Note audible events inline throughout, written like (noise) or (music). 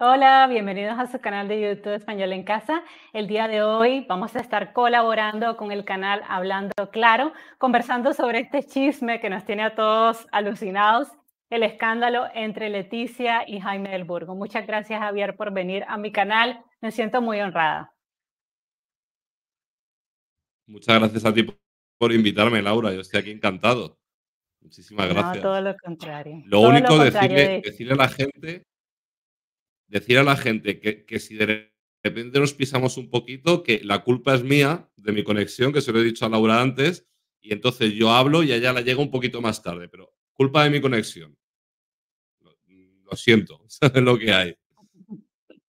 Hola, bienvenidos a su canal de YouTube Español en Casa. El día de hoy vamos a estar colaborando con el canal Hablando Claro, conversando sobre este chisme que nos tiene a todos alucinados, el escándalo entre Leticia y Jaime del Burgo. Muchas gracias, Javier, por venir a mi canal. Me siento muy honrada. Muchas gracias a ti por invitarme, Laura. Yo estoy aquí encantado. Muchísimas gracias. no, todo lo contrario. Lo único, decirle, a la gente, decir a la gente que, si de repente nos pisamos un poquito, que la culpa es mía de mi conexión, que se lo he dicho a Laura antes, y entonces yo hablo y allá la llego un poquito más tarde, pero culpa de mi conexión. lo siento, (laughs) es lo que hay.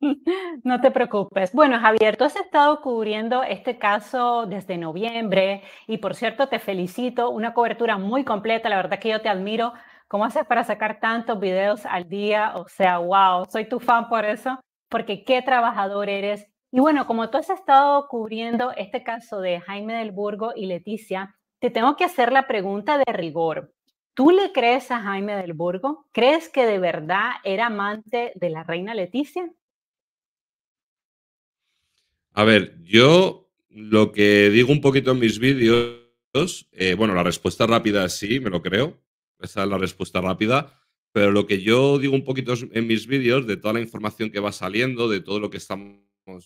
(laughs) No te preocupes. Bueno, Javier, tú has estado cubriendo este caso desde noviembre y por cierto te felicito, una cobertura muy completa, la verdad que yo te admiro. ¿Cómo haces para sacar tantos videos al día? O sea, wow, soy tu fan por eso, porque qué trabajador eres. Y bueno, como tú has estado cubriendo este caso de Jaime del Burgo y Leticia, te tengo que hacer la pregunta de rigor. ¿Tú le crees a Jaime del Burgo? ¿Crees que de verdad era amante de la reina Leticia? A ver, yo lo que digo un poquito en mis vídeos, eh, bueno, la respuesta rápida sí, me lo creo. Esa es la respuesta rápida. Pero lo que yo digo un poquito en mis vídeos, de toda la información que va saliendo, de todo lo que estamos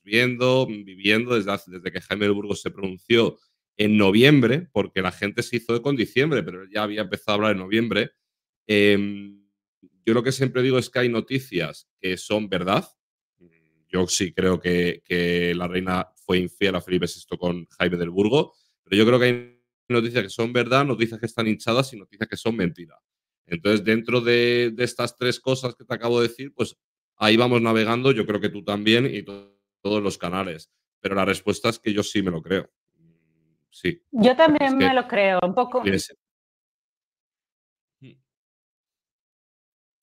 viendo, viviendo desde, desde que Jaime Burgos se pronunció en noviembre, porque la gente se hizo con diciembre, pero ya había empezado a hablar en noviembre. Em, yo lo que siempre digo es que hay noticias que son verdad, yo sí creo que, la reina fue infiel a Felipe VI con Jaime del Burgo, pero yo creo que hay noticias que son verdad, noticias que están hinchadas y noticias que son mentiras. Entonces, dentro de, estas tres cosas que te acabo de decir, pues ahí vamos navegando, yo creo que tú también y todos los canales. Pero la respuesta es que yo sí me lo creo. Sí. Yo también me lo creo, un poco. Mm.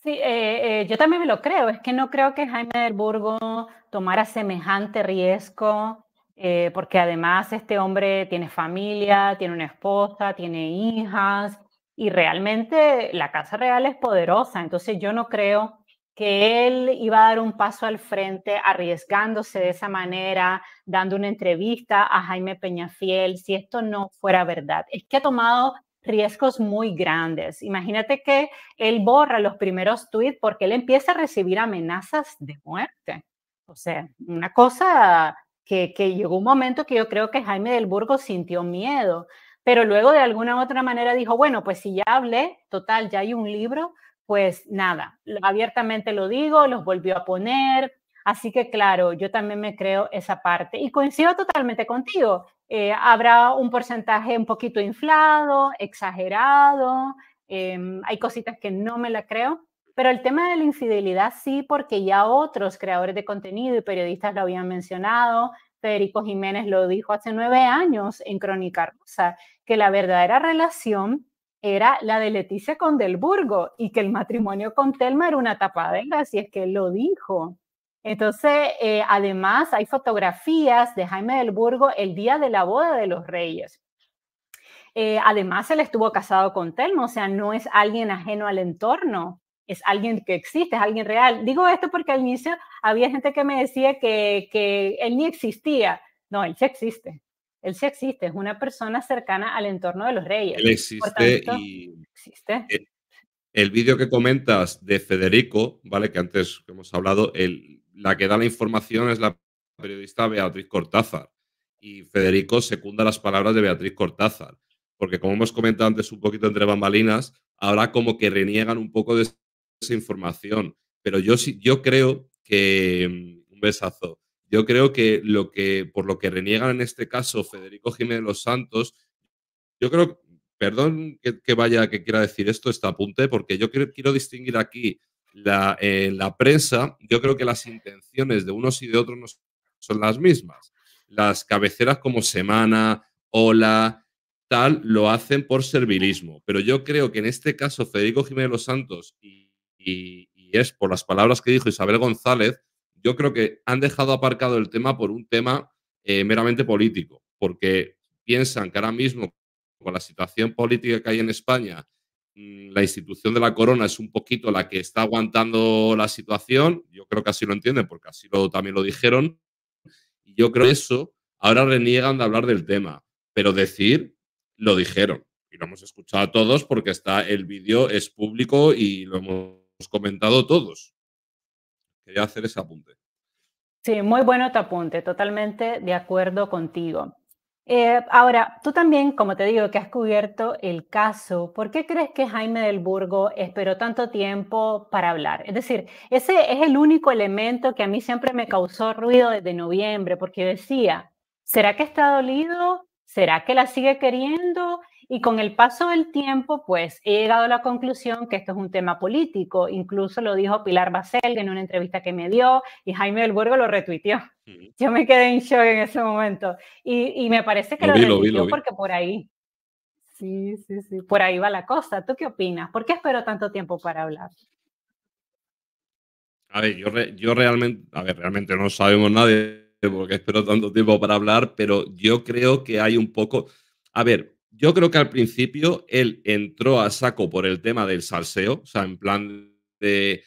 Sí, eh, eh, yo también me lo creo. Es que no creo que Jaime del Burgo tomara semejante riesgo, eh, porque además este hombre tiene familia, tiene una esposa, tiene hijas, y realmente la Casa Real es poderosa, entonces yo no creo que él iba a dar un paso al frente arriesgándose de esa manera, dando una entrevista a Jaime Peñafiel, si esto no fuera verdad. Es que ha tomado riesgos muy grandes. Imagínate que él borra los primeros tweets porque él empieza a recibir amenazas de muerte. O sea, una cosa que, llegó un momento que yo creo que Jaime del Burgo sintió miedo, pero luego de alguna u otra manera dijo, bueno, pues si ya hablé, total, ya hay un libro, pues nada, abiertamente lo digo, los volvió a poner. Así que claro, yo también me creo esa parte y coincido totalmente contigo. Eh, habrá un porcentaje un poquito inflado, exagerado, em, hay cositas que no me la creo, pero el tema de la infidelidad sí, porque ya otros creadores de contenido y periodistas lo habían mencionado. Federico Jiménez lo dijo hace nueve años en Crónica sea, que la verdadera relación era la de Leticia con Del Burgo y que el matrimonio con Telma era una tapadera, así es que él lo dijo. Entonces, eh, además hay fotografías de Jaime del Burgo el día de la boda de los reyes. Eh, además, él estuvo casado con Telma, o sea, no es alguien ajeno al entorno es alguien que existe, es alguien real. Digo esto porque al inicio había gente que me decía que, él ni existía. No, él sí existe. Él sí existe, es una persona cercana al entorno de los reyes. Él existe y... Existe. E, el, vídeo que comentas de Federico, ¿vale? Que antes hemos hablado, el, la que da la información es la periodista Beatriz Cortázar. Y Federico secunda las palabras de Beatriz Cortázar. Porque como hemos comentado antes un poquito entre bambalinas, ahora como que reniegan un poco de esa información. Pero yo, yo creo que, mm, un besazo, yo creo que, lo que por lo que reniegan en este caso Federico Jiménez Los Santos, yo creo, perdón que, vaya, que quiera decir esto, este apunte, porque yo quiero, distinguir aquí la, eh, la prensa, yo creo que las intenciones de unos y de otros no son las mismas. Las cabeceras como Semana, Hola, tal, lo hacen por servilismo. Pero yo creo que en este caso Federico Jiménez Los Santos y y, es por las palabras que dijo Isabel González, yo creo que han dejado aparcado el tema por un tema eh, meramente político, porque piensan que ahora mismo, con la situación política que hay en España, mm, la institución de la corona es un poquito la que está aguantando la situación, yo creo que así lo entienden, porque así lo, también lo dijeron, y yo creo que eso, ahora reniegan de hablar del tema, pero decir, lo dijeron, y lo hemos escuchado a todos porque está el vídeo, es público y lo hemos comentado todos. Quería hacer ese apunte. Sí, muy bueno tu apunte, totalmente de acuerdo contigo. Eh, ahora, tú también, como te digo, que has cubierto el caso, ¿por qué crees que Jaime del Burgo esperó tanto tiempo para hablar? Es decir, ese es el único elemento que a mí siempre me causó ruido desde noviembre, porque decía, ¿será que está dolido? ¿Será que la sigue queriendo? Y con el paso del tiempo, pues he llegado a la conclusión que esto es un tema político. Incluso lo dijo Pilar Basel en una entrevista que me dio y Jaime del Burgo lo retuiteó. Yo me quedé en shock en ese momento. Y, me parece que lo, lo porque por ahí. Sí, sí, sí. Por ahí va la cosa. ¿Tú qué opinas? ¿Por qué espero tanto tiempo para hablar? A ver, yo, realmente, realmente no sabemos nadie (laughs) porque espero tanto tiempo para hablar, pero yo creo que hay un poco... A ver, yo creo que al principio él entró a saco por el tema del salseo, o sea, en plan de...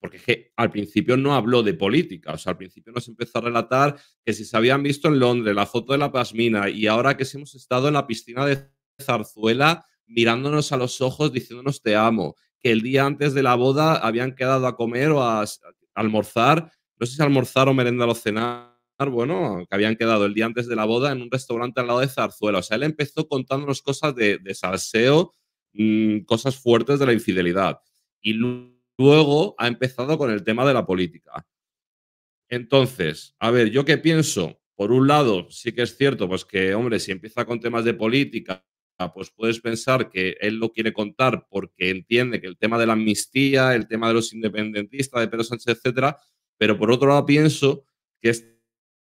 Porque al principio no habló de política, o sea, al principio nos empezó a relatar que si se habían visto en Londres la foto de la pasmina y ahora que si hemos estado en la piscina de Zarzuela mirándonos a los ojos diciéndonos te amo, que el día antes de la boda habían quedado a comer o a, almorzar, no sé si almorzar o merendar o cenar bueno, que habían quedado el día antes de la boda en un restaurante al lado de Zarzuela. O sea, él empezó contándonos cosas de, salseo, mm, cosas fuertes de la infidelidad. Y luego ha empezado con el tema de la política. Entonces, a ver, ¿yo qué pienso? Por un lado, sí que es cierto, pues que, hombre, si empieza con temas de política, pues puedes pensar que él lo quiere contar porque entiende que el tema de la amnistía, el tema de los independentistas, de Pedro Sánchez, etcétera, pero por otro lado pienso que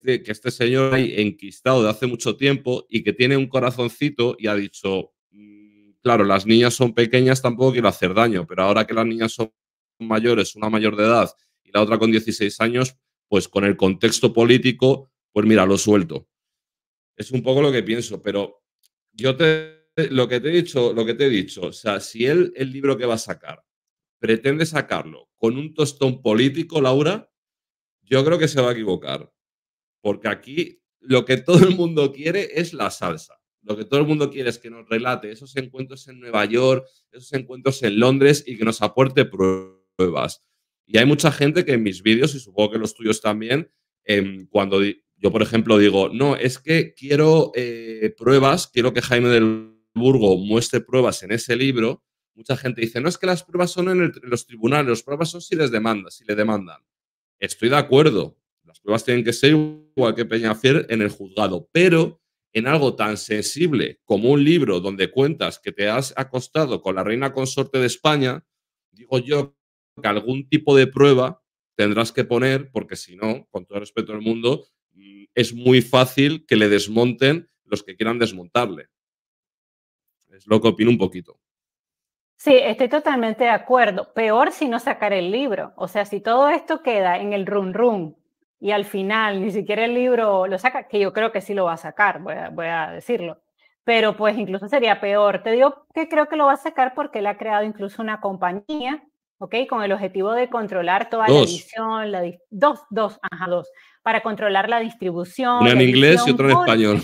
que este señor hay enquistado de hace mucho tiempo y que tiene un corazoncito y ha dicho, mm, claro, las niñas son pequeñas, tampoco quiero hacer daño, pero ahora que las niñas son mayores, una mayor de edad y la otra con 16 años, pues con el contexto político, pues mira, lo suelto. Es un poco lo que pienso, pero yo te lo que te he dicho, lo que te he dicho, o sea, si él el libro que va a sacar pretende sacarlo con un tostón político, Laura, yo creo que se va a equivocar. Porque aquí lo que todo el mundo quiere es la salsa. Lo que todo el mundo quiere es que nos relate esos encuentros en Nueva York, esos encuentros en Londres y que nos aporte pruebas. Y hay mucha gente que en mis vídeos, y supongo que los tuyos también, em, cuando yo, por ejemplo, digo, no, es que quiero eh, pruebas, quiero que Jaime del Burgo muestre pruebas en ese libro, mucha gente dice, no, es que las pruebas son en, los tribunales, las pruebas son si les demandan, si le demandan. Estoy de acuerdo, las pruebas tienen que ser igual que Peña Fier en el juzgado, pero en algo tan sensible como un libro donde cuentas que te has acostado con la reina consorte de España, digo yo que algún tipo de prueba tendrás que poner, porque si no, con todo respeto del mundo, mm, es muy fácil que le desmonten los que quieran desmontarle. Es lo que opino un poquito. Sí, estoy totalmente de acuerdo. Peor si no sacar el libro. O sea, si todo esto queda en el run run y al final ni siquiera el libro lo saca, que yo creo que sí lo va a sacar, voy a, decirlo, pero pues incluso sería peor. Te digo que creo que lo va a sacar porque él ha creado incluso una compañía, ¿ok? Con el objetivo de controlar toda la edición, dos, dos, dos, para controlar la distribución. Una en inglés y otro en español.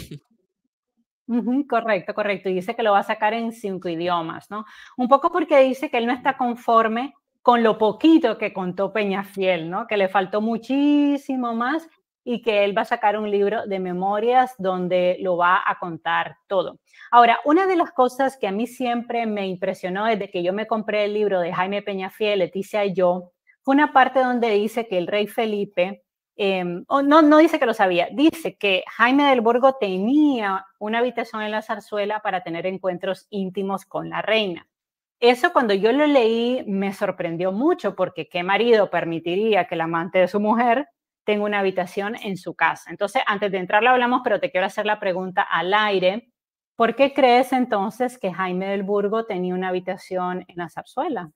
correcto, correcto. Y dice que lo va a sacar en cinco idiomas, ¿no? Un poco porque dice que él no está conforme con lo poquito que contó Peñafiel, ¿no? que le faltó muchísimo más y que él va a sacar un libro de memorias donde lo va a contar todo. Ahora, una de las cosas que a mí siempre me impresionó desde que yo me compré el libro de Jaime Peñafiel, Leticia y yo, fue una parte donde dice que el rey Felipe, em, no, no dice que lo sabía, dice que Jaime del Borgo tenía una habitación en la zarzuela para tener encuentros íntimos con la reina. Eso cuando yo lo leí me sorprendió mucho porque qué marido permitiría que el amante de su mujer tenga una habitación en su casa. Entonces, antes de entrar lo hablamos, pero te quiero hacer la pregunta al aire. ¿Por qué crees entonces que Jaime del Burgo tenía una habitación en la zarzuela?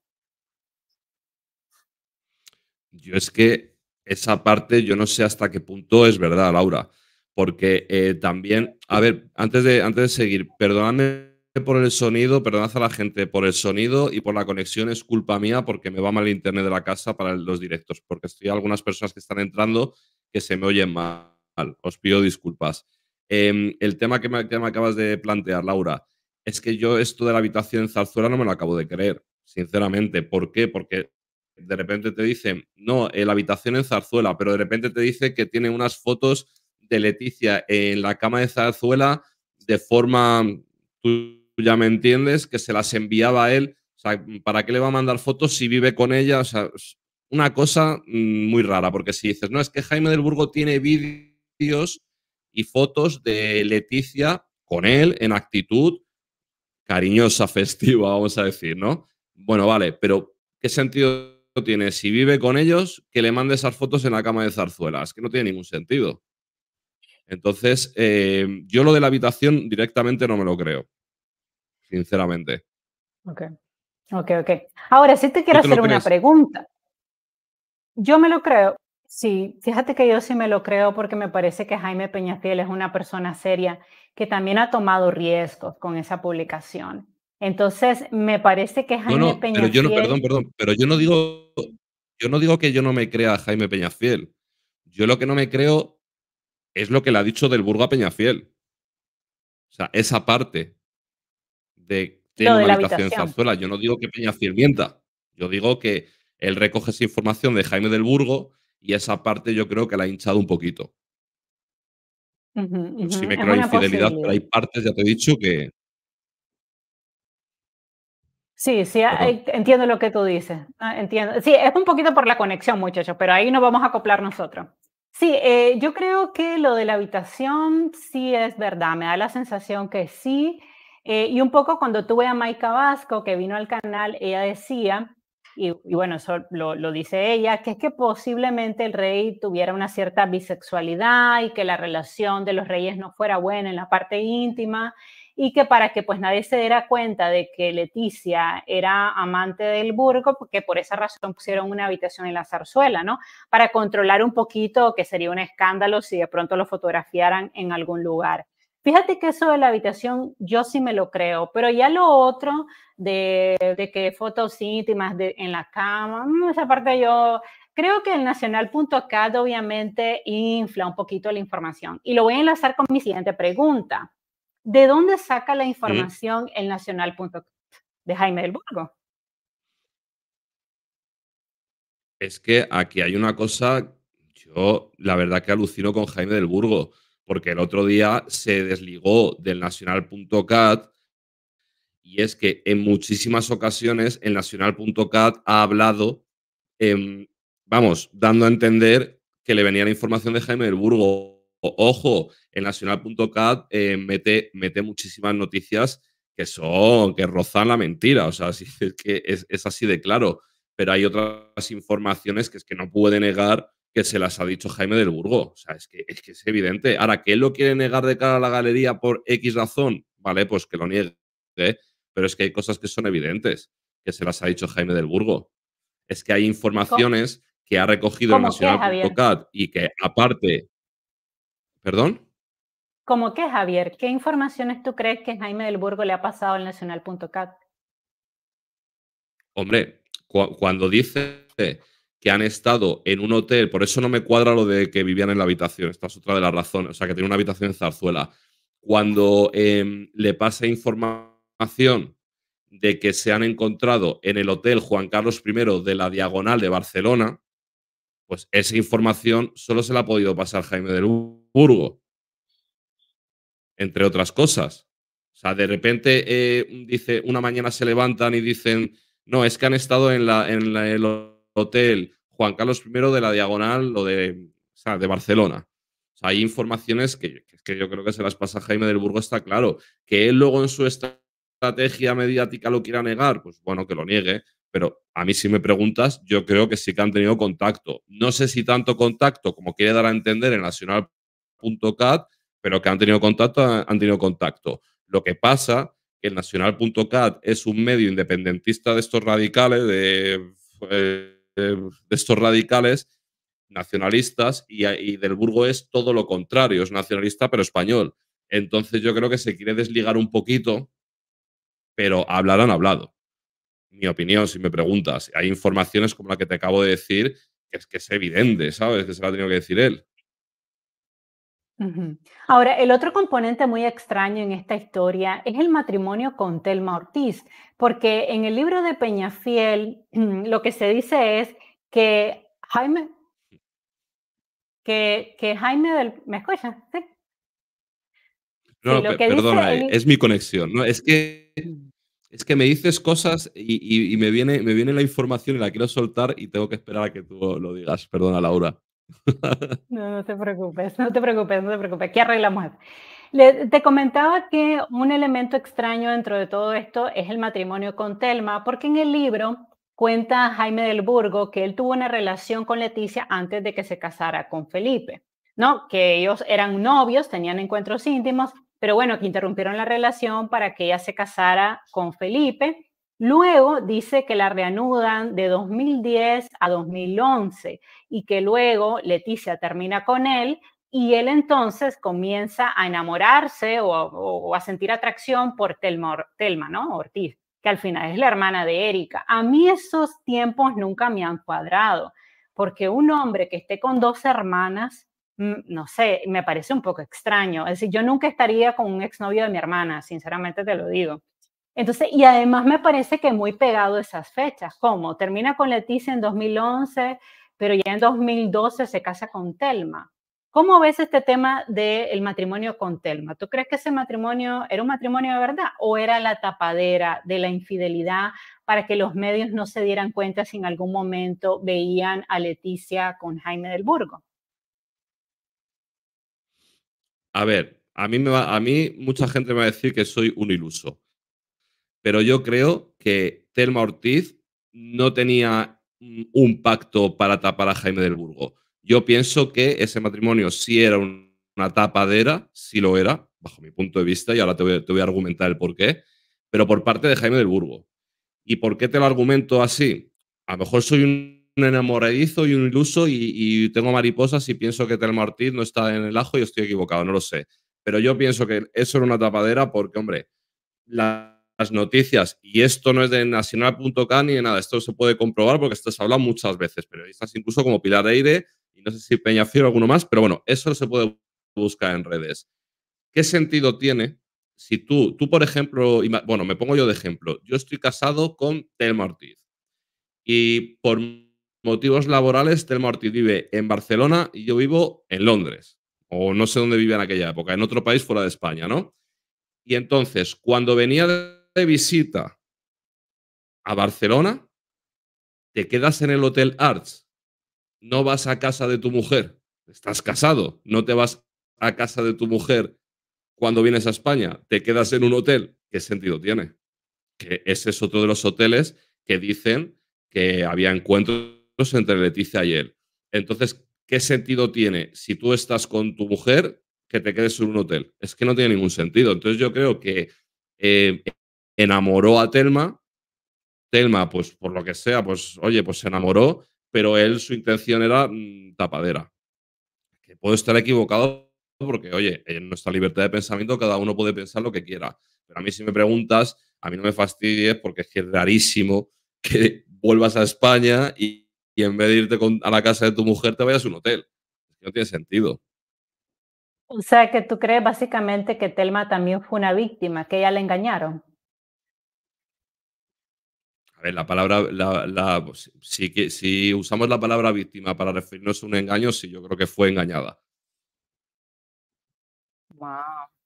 Yo es que esa parte yo no sé hasta qué punto es verdad, Laura, porque eh, también, a ver, antes de, antes de seguir, perdóname por el sonido, perdonad a la gente, por el sonido y por la conexión es culpa mía porque me va mal el internet de la casa para los directos, porque estoy algunas personas que están entrando que se me oyen mal. Os pido disculpas. Em, el tema que me, que me, acabas de plantear, Laura, es que yo esto de la habitación en Zarzuela no me lo acabo de creer, sinceramente. ¿Por qué? Porque de repente te dicen, no, eh, la habitación en Zarzuela, pero de repente te dice que tiene unas fotos de Leticia en la cama de Zarzuela de forma ya me entiendes, que se las enviaba a él. O sea, ¿para qué le va a mandar fotos si vive con ella? O sea, una cosa mm, muy rara, porque si dices, no, es que Jaime del Burgo tiene vídeos y fotos de Leticia con él en actitud cariñosa, (laughs) festiva, vamos a decir, ¿no? Bueno, vale, pero ¿qué sentido tiene si vive con ellos que le mande esas fotos en la cama de zarzuela? Es que no tiene ningún sentido. Entonces, eh, yo lo de la habitación directamente no me lo creo sinceramente. Ok, ok, ok. Ahora sí te quiero hacer una pregunta. Yo me lo creo, sí, fíjate que yo sí me lo creo porque me parece que Jaime Peñafiel es una persona seria que también ha tomado riesgos con esa publicación. Entonces, me parece que Jaime Peñafiel... Pero yo no, perdón, perdón, pero yo no digo, yo no digo que yo no me crea a Jaime Peñafiel. Yo lo que no me creo es lo que le ha dicho del Burgo a Peñafiel. O sea, esa parte de tiene una habitación, en Yo no digo que Peña sirvienta. Yo digo que él recoge esa información de Jaime del Burgo y esa parte yo creo que la ha hinchado un poquito. Sí, Si me creo infidelidad, pero hay partes, ya te he dicho, que. Sí, sí, ah, eh, entiendo lo que tú dices. Ah, entiendo. Sí, es un poquito por la conexión, muchachos, pero ahí nos vamos a acoplar nosotros. Sí, eh, yo creo que lo de la habitación sí es verdad. Me da la sensación que sí. Eh, y un poco cuando tuve a Maika Vasco, que vino al canal, ella decía, y, bueno, eso lo, dice ella, que es que posiblemente el rey tuviera una cierta bisexualidad y que la relación de los reyes no fuera buena en la parte íntima y que para que pues nadie se diera cuenta de que Leticia era amante del burgo, porque por esa razón pusieron una habitación en la zarzuela, ¿no? Para controlar un poquito que sería un escándalo si de pronto lo fotografiaran en algún lugar. Fíjate que eso de la habitación yo sí me lo creo, pero ya lo otro de, que fotos íntimas de, en la cama, mm, esa parte yo creo que el nacional.cat obviamente infla un poquito la información. Y lo voy a enlazar con mi siguiente pregunta. ¿De dónde saca la información el nacional.cat de Jaime del Burgo? Es que aquí hay una cosa, yo la verdad que alucino con Jaime del Burgo porque el otro día se desligó del nacional.cat y es que en muchísimas ocasiones el nacional.cat ha hablado, em, vamos, dando a entender que le venía la información de Jaime del Burgo. Ojo, el nacional.cat eh, mete, mete muchísimas noticias que son, que rozan la mentira, o sea, (laughs) es que es así de claro, pero hay otras informaciones que es que no puede negar que se las ha dicho Jaime del Burgo. O sea, es que, es evidente. Ahora, que él lo quiere negar de cara a la galería por X razón, vale, pues que lo niegue, ¿eh? pero es que hay cosas que son evidentes, que se las ha dicho Jaime del Burgo. Es que hay informaciones que ha recogido el Nacional.cat y que aparte... ¿Perdón? ¿Cómo qué, Javier? ¿Qué informaciones tú crees que Jaime del Burgo le ha pasado al Nacional.cat? Hombre, cuando dice que han estado en un hotel, por eso no me cuadra lo de que vivían en la habitación, esta es otra de las razones, o sea, que tenía una habitación en Zarzuela. Cuando em, le pasa información de que se han encontrado en el hotel Juan Carlos I de la Diagonal de Barcelona, pues esa información solo se la ha podido pasar Jaime del Burgo, entre otras cosas. O sea, de repente eh, dice, una mañana se levantan y dicen, no, es que han estado en, la, Hotel Juan Carlos I de la Diagonal o de, sea, de Barcelona. hay informaciones que, yo creo que se las pasa Jaime del Burgo, está claro. Que él luego en su estrategia mediática lo quiera negar, pues bueno, que lo niegue. Pero a mí si me preguntas, yo creo que sí que han tenido contacto. No sé si tanto contacto como quiere dar a entender en nacional.cat, pero que han tenido contacto, han tenido contacto. Lo que pasa que el nacional.cat es un medio independentista de estos radicales, de... Pues, eh, de estos radicales nacionalistas y, del Burgo es todo lo contrario, es nacionalista pero español. Entonces yo creo que se quiere desligar un poquito, pero hablar han hablado. Mi opinión, si me preguntas, hay informaciones como la que te acabo de decir, que es que es evidente, ¿sabes? Que se va ha tenido que decir él. Ahora, el otro componente muy extraño en esta historia es el matrimonio con Telma Ortiz, porque en el libro de Peñafiel (clears throat) lo que se dice es que Jaime, que, Jaime del... ¿Me escuchas? ¿Sí? No, perdona, es mi conexión. ¿no? Es, que, es que me dices cosas y, y, me, viene, me viene la información y la quiero soltar y tengo que esperar a que tú lo digas. Perdona, Laura. (laughs) No, no te preocupes, no te preocupes, no te preocupes. Aquí arreglamos te comentaba que un elemento extraño dentro de todo esto es el matrimonio con Telma, porque en el libro cuenta Jaime del Burgo que él tuvo una relación con Leticia antes de que se casara con Felipe, ¿no? Que ellos eran novios, tenían encuentros íntimos, pero bueno, que interrumpieron la relación para que ella se casara con Felipe Luego dice que la reanudan de 2010 a 2011 y que luego Leticia termina con él y él entonces comienza a enamorarse o, a sentir atracción por Telma, Telma, ¿no? Ortiz, que al final es la hermana de Erika. A mí esos tiempos nunca me han cuadrado, porque un hombre que esté con dos hermanas, mm, no sé, me parece un poco extraño. Es decir, yo nunca estaría con un exnovio de mi hermana, sinceramente te lo digo. Entonces, y además me parece que muy pegado esas fechas, ¿Cómo? termina con Leticia en 2011, pero ya en 2012 se casa con Telma. ¿Cómo ves este tema del matrimonio con Telma? ¿Tú crees que ese matrimonio era un matrimonio de verdad o era la tapadera de la infidelidad para que los medios no se dieran cuenta si en algún momento veían a Leticia con Jaime del Burgo? A ver, a mí, me a mí mucha gente me va a decir que soy un iluso pero yo creo que Telma Ortiz no tenía un pacto para tapar a Jaime del Burgo. Yo pienso que ese matrimonio sí era una tapadera, sí lo era, bajo mi punto de vista, y ahora te voy, a argumentar el por qué, pero por parte de Jaime del Burgo. ¿Y por qué te lo argumento así? A lo mejor soy un enamoradizo y un iluso y, y tengo mariposas y pienso que Telma Ortiz no está en el ajo y estoy equivocado, no lo sé. Pero yo pienso que eso era una tapadera porque, hombre, la las noticias, y esto no es de nacional.ca ni de nada, esto se puede comprobar porque esto se hablado muchas veces, periodistas incluso como Pilar Eire, y no sé si Peña o alguno más, pero bueno, eso se puede buscar en redes. ¿Qué sentido tiene si tú, tú por ejemplo, bueno, me pongo yo de ejemplo, yo estoy casado con tel Ortiz y por motivos laborales tel Ortiz vive en Barcelona y yo vivo en Londres, o no sé dónde vivía en aquella época, en otro país fuera de España, ¿no? Y entonces, cuando venía de visita a Barcelona, te quedas en el Hotel Arts, no vas a casa de tu mujer, estás casado, no te vas a casa de tu mujer cuando vienes a España, te quedas en un hotel, ¿qué sentido tiene? Que ese es otro de los hoteles que dicen que había encuentros entre Leticia y él. Entonces, ¿qué sentido tiene si tú estás con tu mujer que te quedes en un hotel? Es que no tiene ningún sentido. Entonces yo creo que eh, enamoró a Telma. Telma, pues por lo que sea, pues oye, pues se enamoró, pero él su intención era mm, tapadera. Que puedo estar equivocado porque, oye, en nuestra libertad de pensamiento cada uno puede pensar lo que quiera. Pero a mí si me preguntas, a mí no me fastidies porque es que es rarísimo (laughs) que vuelvas a España y, en vez de irte a la casa de tu mujer te vayas a un hotel. No tiene sentido. O sea, que tú crees básicamente que Telma también fue una víctima, que ella le engañaron a ver, la palabra, la, pues, si, usamos la palabra víctima para referirnos a un engaño, sí, yo creo que fue engañada.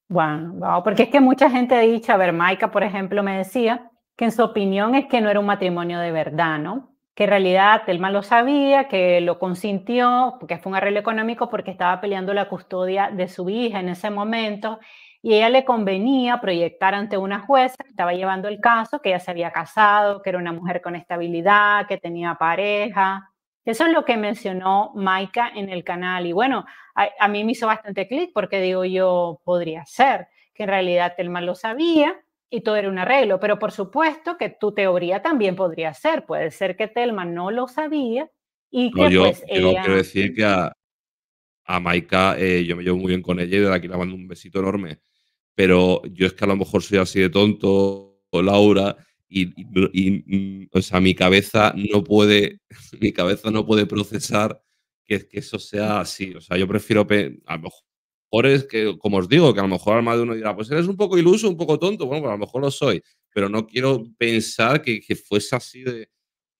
Wow, porque es que mucha gente ha dicho, a ver, Maika, por ejemplo, me decía que en su opinión es que no era un matrimonio de verdad, ¿no? Que en realidad Telma lo sabía, que lo consintió, que fue un arreglo económico porque estaba peleando la custodia de su hija en ese momento y ella le convenía proyectar ante una jueza que estaba llevando el caso, que ella se había casado, que era una mujer con estabilidad, que tenía pareja. Eso es lo que mencionó Maika en el canal y bueno, a, mí me hizo bastante clic porque digo yo, podría ser que en realidad Telma lo sabía y todo era un arreglo, pero por supuesto que tu teoría también podría ser, puede ser que Telma no lo sabía y que no, yo, pues, quiero decir que a, Maika eh, yo me llevo muy bien con ella y de aquí le mando un besito enorme pero yo es que a lo mejor soy así de tonto, o Laura, y, o sea, mi cabeza no puede, (laughs) mi cabeza no puede procesar que, que eso sea así. O sea, yo prefiero, a lo mejor es que, como os digo, que a lo mejor al más de uno dirá, pues eres un poco iluso, un poco tonto, bueno, pues a lo mejor lo soy, pero no quiero pensar que, que fuese así de,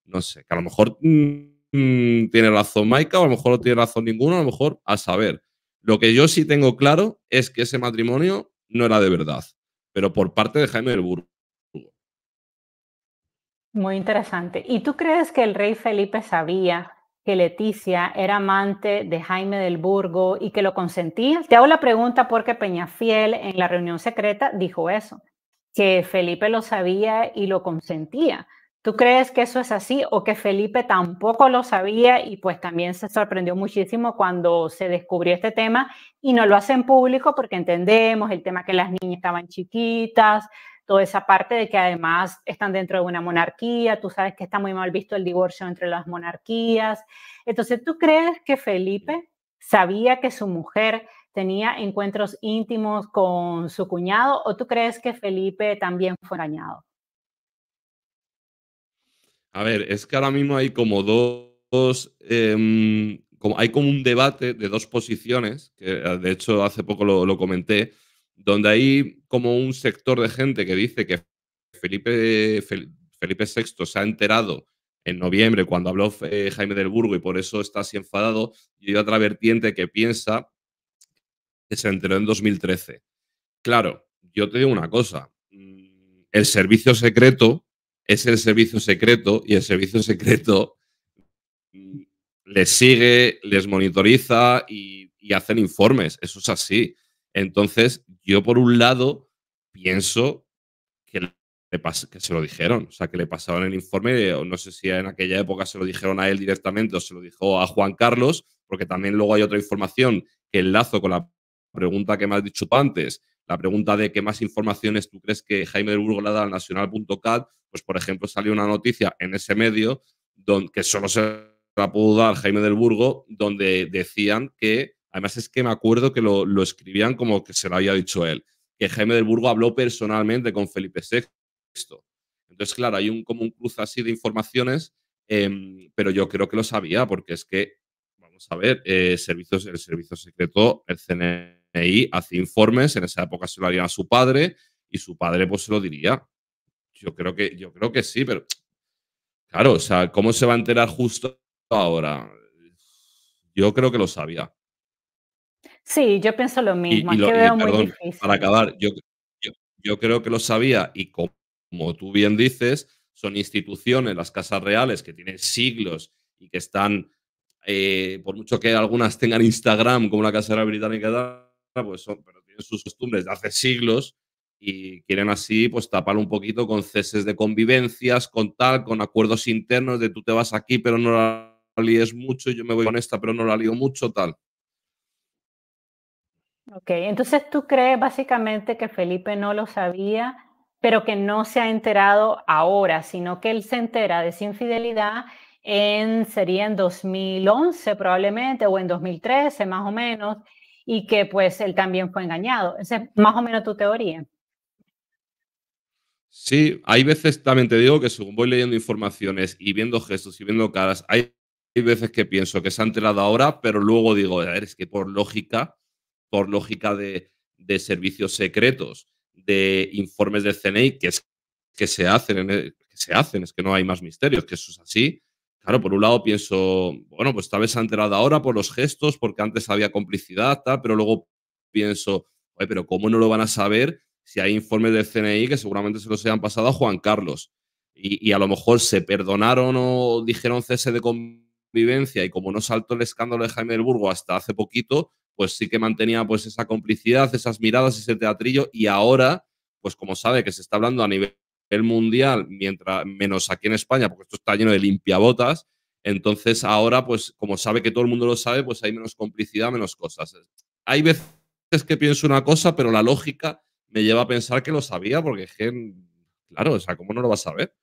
no sé, que a lo mejor mm, mm, tiene razón Maika, o a lo mejor no tiene razón ninguno, a lo mejor a saber. Lo que yo sí tengo claro es que ese matrimonio no era de verdad, pero por parte de Jaime del Burgo. Muy interesante. ¿Y tú crees que el rey Felipe sabía que Leticia era amante de Jaime del Burgo y que lo consentía? Te hago la pregunta porque Peñafiel en la reunión secreta dijo eso, que Felipe lo sabía y lo consentía. ¿Tú crees que eso es así o que Felipe tampoco lo sabía y pues también se sorprendió muchísimo cuando se descubrió este tema y no lo hacen público porque entendemos el tema que las niñas estaban chiquitas, toda esa parte de que además están dentro de una monarquía, tú sabes que está muy mal visto el divorcio entre las monarquías. Entonces, ¿tú crees que Felipe sabía que su mujer tenía encuentros íntimos con su cuñado o tú crees que Felipe también fue engañado? A ver, es que ahora mismo hay como dos. Em, como, hay como un debate de dos posiciones, que eh, de hecho hace poco lo, comenté, donde hay como un sector de gente que dice que Felipe, Felipe VI se ha enterado en noviembre cuando habló eh, Jaime del Burgo y por eso está así enfadado, y hay otra vertiente que piensa que se enteró en 2013. Claro, yo te digo una cosa, mm, el servicio secreto es el servicio secreto y el servicio secreto les sigue, les monitoriza y, hacen informes. Eso es así. Entonces, yo por un lado pienso que, que se lo dijeron, o sea, que le pasaron el informe, o no sé si en aquella época se lo dijeron a él directamente o se lo dijo a Juan Carlos, porque también luego hay otra información que enlazo con la pregunta que me has dicho antes, la pregunta de qué más informaciones tú crees que Jaime del Burgo le dado al nacional.cat, pues por ejemplo salió una noticia en ese medio donde, que solo se la pudo dar Jaime del Burgo, donde decían que, además es que me acuerdo que lo, escribían como que se lo había dicho él, que Jaime del Burgo habló personalmente con Felipe VI. Entonces, claro, hay un, como un cruce así de informaciones, em, pero yo creo que lo sabía, porque es que, vamos a ver, eh, servicios, el servicio secreto, el CNE y hace informes, en esa época se lo haría a su padre y su padre pues se lo diría. Yo creo que, yo creo que sí, pero claro, o sea, ¿cómo se va a enterar justo ahora? Yo creo que lo sabía. Sí, yo pienso lo mismo. Para acabar, yo, yo, creo que lo sabía y como, tú bien dices, son instituciones, las casas reales, que tienen siglos y que están, eh, por mucho que algunas tengan Instagram como la Casa Real Británica, pues son, pero tienen sus costumbres de hace siglos y quieren así pues tapar un poquito con ceses de convivencias, con tal, con acuerdos internos de tú te vas aquí pero no la líes mucho, yo me voy con esta pero no la lío mucho, tal. Ok, entonces tú crees básicamente que Felipe no lo sabía, pero que no se ha enterado ahora, sino que él se entera de esa infidelidad en, sería en 2011 probablemente o en 2013 más o menos, y que pues él también fue engañado. Esa es más o menos tu teoría. Sí, hay veces, también te digo que según voy leyendo informaciones y viendo gestos y viendo caras, hay, hay veces que pienso que se han enterado ahora, pero luego digo, a ver, es que por lógica, por lógica de, servicios secretos, de informes del CNI, que es que se hacen, en que se hacen, es que no hay más misterios, que eso es así, claro, por un lado pienso, bueno, pues tal vez se ha enterado ahora por los gestos, porque antes había complicidad, tal, pero luego pienso, pero ¿cómo no lo van a saber si hay informes del CNI que seguramente se los hayan pasado a Juan Carlos? Y, y a lo mejor se perdonaron o dijeron cese de convivencia y como no saltó el escándalo de Jaime del Burgo hasta hace poquito, pues sí que mantenía pues esa complicidad, esas miradas, ese teatrillo y ahora, pues como sabe que se está hablando a nivel el mundial, mientras, menos aquí en España, porque esto está lleno de limpiabotas. Entonces ahora, pues como sabe que todo el mundo lo sabe, pues hay menos complicidad, menos cosas. Hay veces que pienso una cosa, pero la lógica me lleva a pensar que lo sabía, porque es claro, o sea, ¿cómo no lo vas a ver?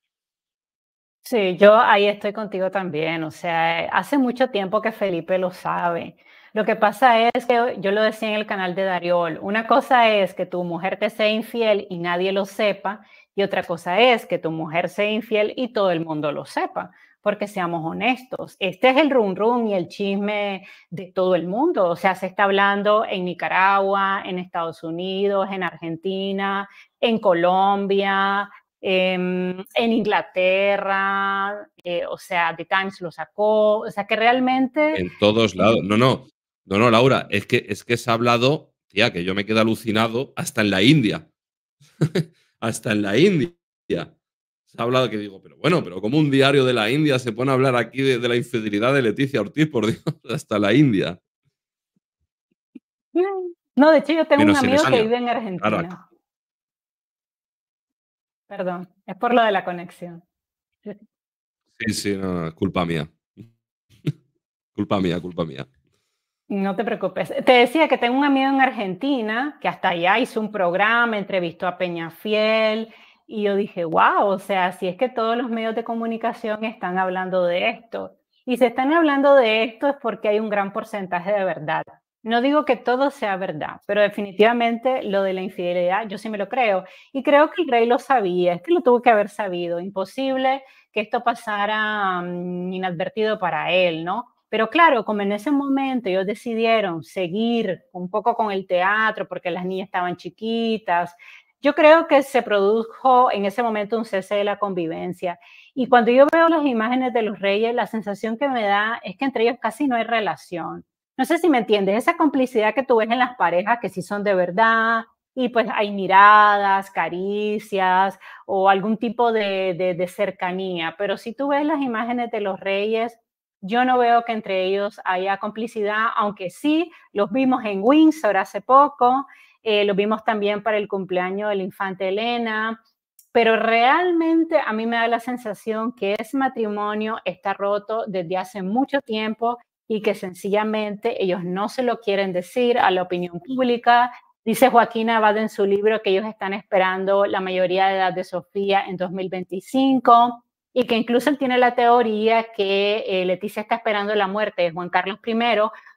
Sí, yo ahí estoy contigo también. O sea, hace mucho tiempo que Felipe lo sabe. Lo que pasa es que yo lo decía en el canal de Dariol, una cosa es que tu mujer te sea infiel y nadie lo sepa, y otra cosa es que tu mujer sea infiel y todo el mundo lo sepa, porque seamos honestos, este es el rum rum y el chisme de todo el mundo. O sea, se está hablando en Nicaragua, en Estados Unidos, en Argentina, en Colombia, em, en, Inglaterra, eh, o sea, The Times lo sacó, o sea, que realmente... En todos lados, no, no, no, no, Laura, es que, es que se ha hablado, tía, que yo me quedo alucinado hasta en la India. (laughs) hasta en la India. Se ha hablado que digo, pero bueno, pero como un diario de la India se pone a hablar aquí de, la infidelidad de Leticia Ortiz, por (laughs) Dios, hasta la India. No, de hecho yo tengo un amigo que vive en Argentina. Perdón, es por lo de la conexión. Sí, sí, (laughs) culpa mía. culpa mía, culpa mía. No te preocupes. Te decía que tengo un amigo en Argentina que hasta allá hizo un programa, entrevistó a Peña Fiel y yo dije, wow, o sea, si es que todos los medios de comunicación están hablando de esto. Y si están hablando de esto es porque hay un gran porcentaje de verdad. No digo que todo sea verdad, pero definitivamente lo de la infidelidad yo sí me lo creo. Y creo que el rey lo sabía, es que lo tuvo que haber sabido. Imposible que esto pasara mm, inadvertido para él, ¿no? Pero claro, como en ese momento ellos decidieron seguir un poco con el teatro porque las niñas estaban chiquitas, yo creo que se produjo en ese momento un cese de la convivencia. Y cuando yo veo las imágenes de los reyes, la sensación que me da es que entre ellos casi no hay relación. No sé si me entiendes, esa complicidad que tú ves en las parejas que sí son de verdad, y pues hay miradas, caricias o algún tipo de, de, de cercanía. Pero si tú ves las imágenes de los reyes, yo no veo que entre ellos haya complicidad, aunque sí, los vimos en Windsor hace poco, eh, los vimos también para el cumpleaños del infante Elena, pero realmente a mí me da la sensación que ese matrimonio está roto desde hace mucho tiempo y que sencillamente ellos no se lo quieren decir a la opinión pública. Dice Joaquín Abad en su libro que ellos están esperando la mayoría de edad de Sofía en 2025 y que incluso él tiene la teoría que eh, Leticia está esperando la muerte de Juan Carlos I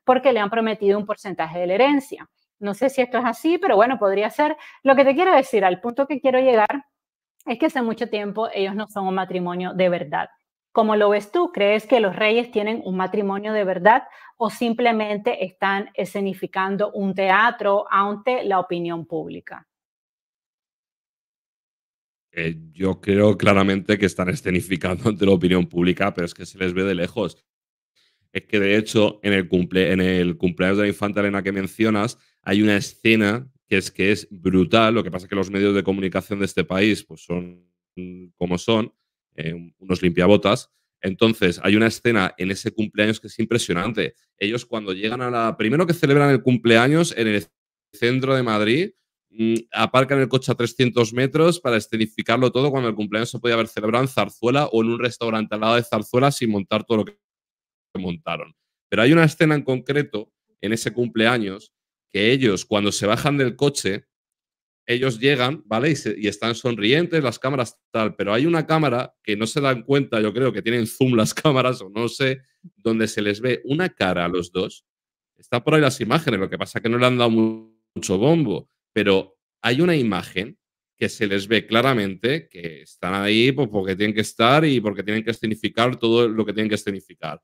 porque le han prometido un porcentaje de la herencia. No sé si esto es así, pero bueno, podría ser. Lo que te quiero decir, al punto que quiero llegar, es que hace mucho tiempo ellos no son un matrimonio de verdad. ¿Cómo lo ves tú? ¿Crees que los reyes tienen un matrimonio de verdad o simplemente están escenificando un teatro ante la opinión pública? Eh, yo creo claramente que están escenificando ante la opinión pública, pero es que se les ve de lejos. Es que de hecho, en el, cumple, en el cumpleaños de la infanta Elena que mencionas, hay una escena que es que es brutal. Lo que pasa es que los medios de comunicación de este país pues son como son, eh, unos limpiabotas. Entonces, hay una escena en ese cumpleaños que es impresionante. Ellos cuando llegan a la... Primero que celebran el cumpleaños en el centro de Madrid, aparcan el coche a 300 metros para escenificarlo todo cuando el cumpleaños se podía haber celebrado en Zarzuela o en un restaurante al lado de Zarzuela sin montar todo lo que montaron. Pero hay una escena en concreto en ese cumpleaños que ellos cuando se bajan del coche, ellos llegan, ¿vale? Y, están sonrientes, las cámaras tal, pero hay una cámara que no se dan cuenta, yo creo que tienen zoom las (laughs) cámaras o no sé, donde se les ve una cara a los dos. Está por ahí las imágenes, lo que pasa es que no le han dado mucho bombo pero hay una imagen que se les ve claramente que están ahí pues, porque tienen que estar y porque tienen que escenificar todo lo que tienen que escenificar.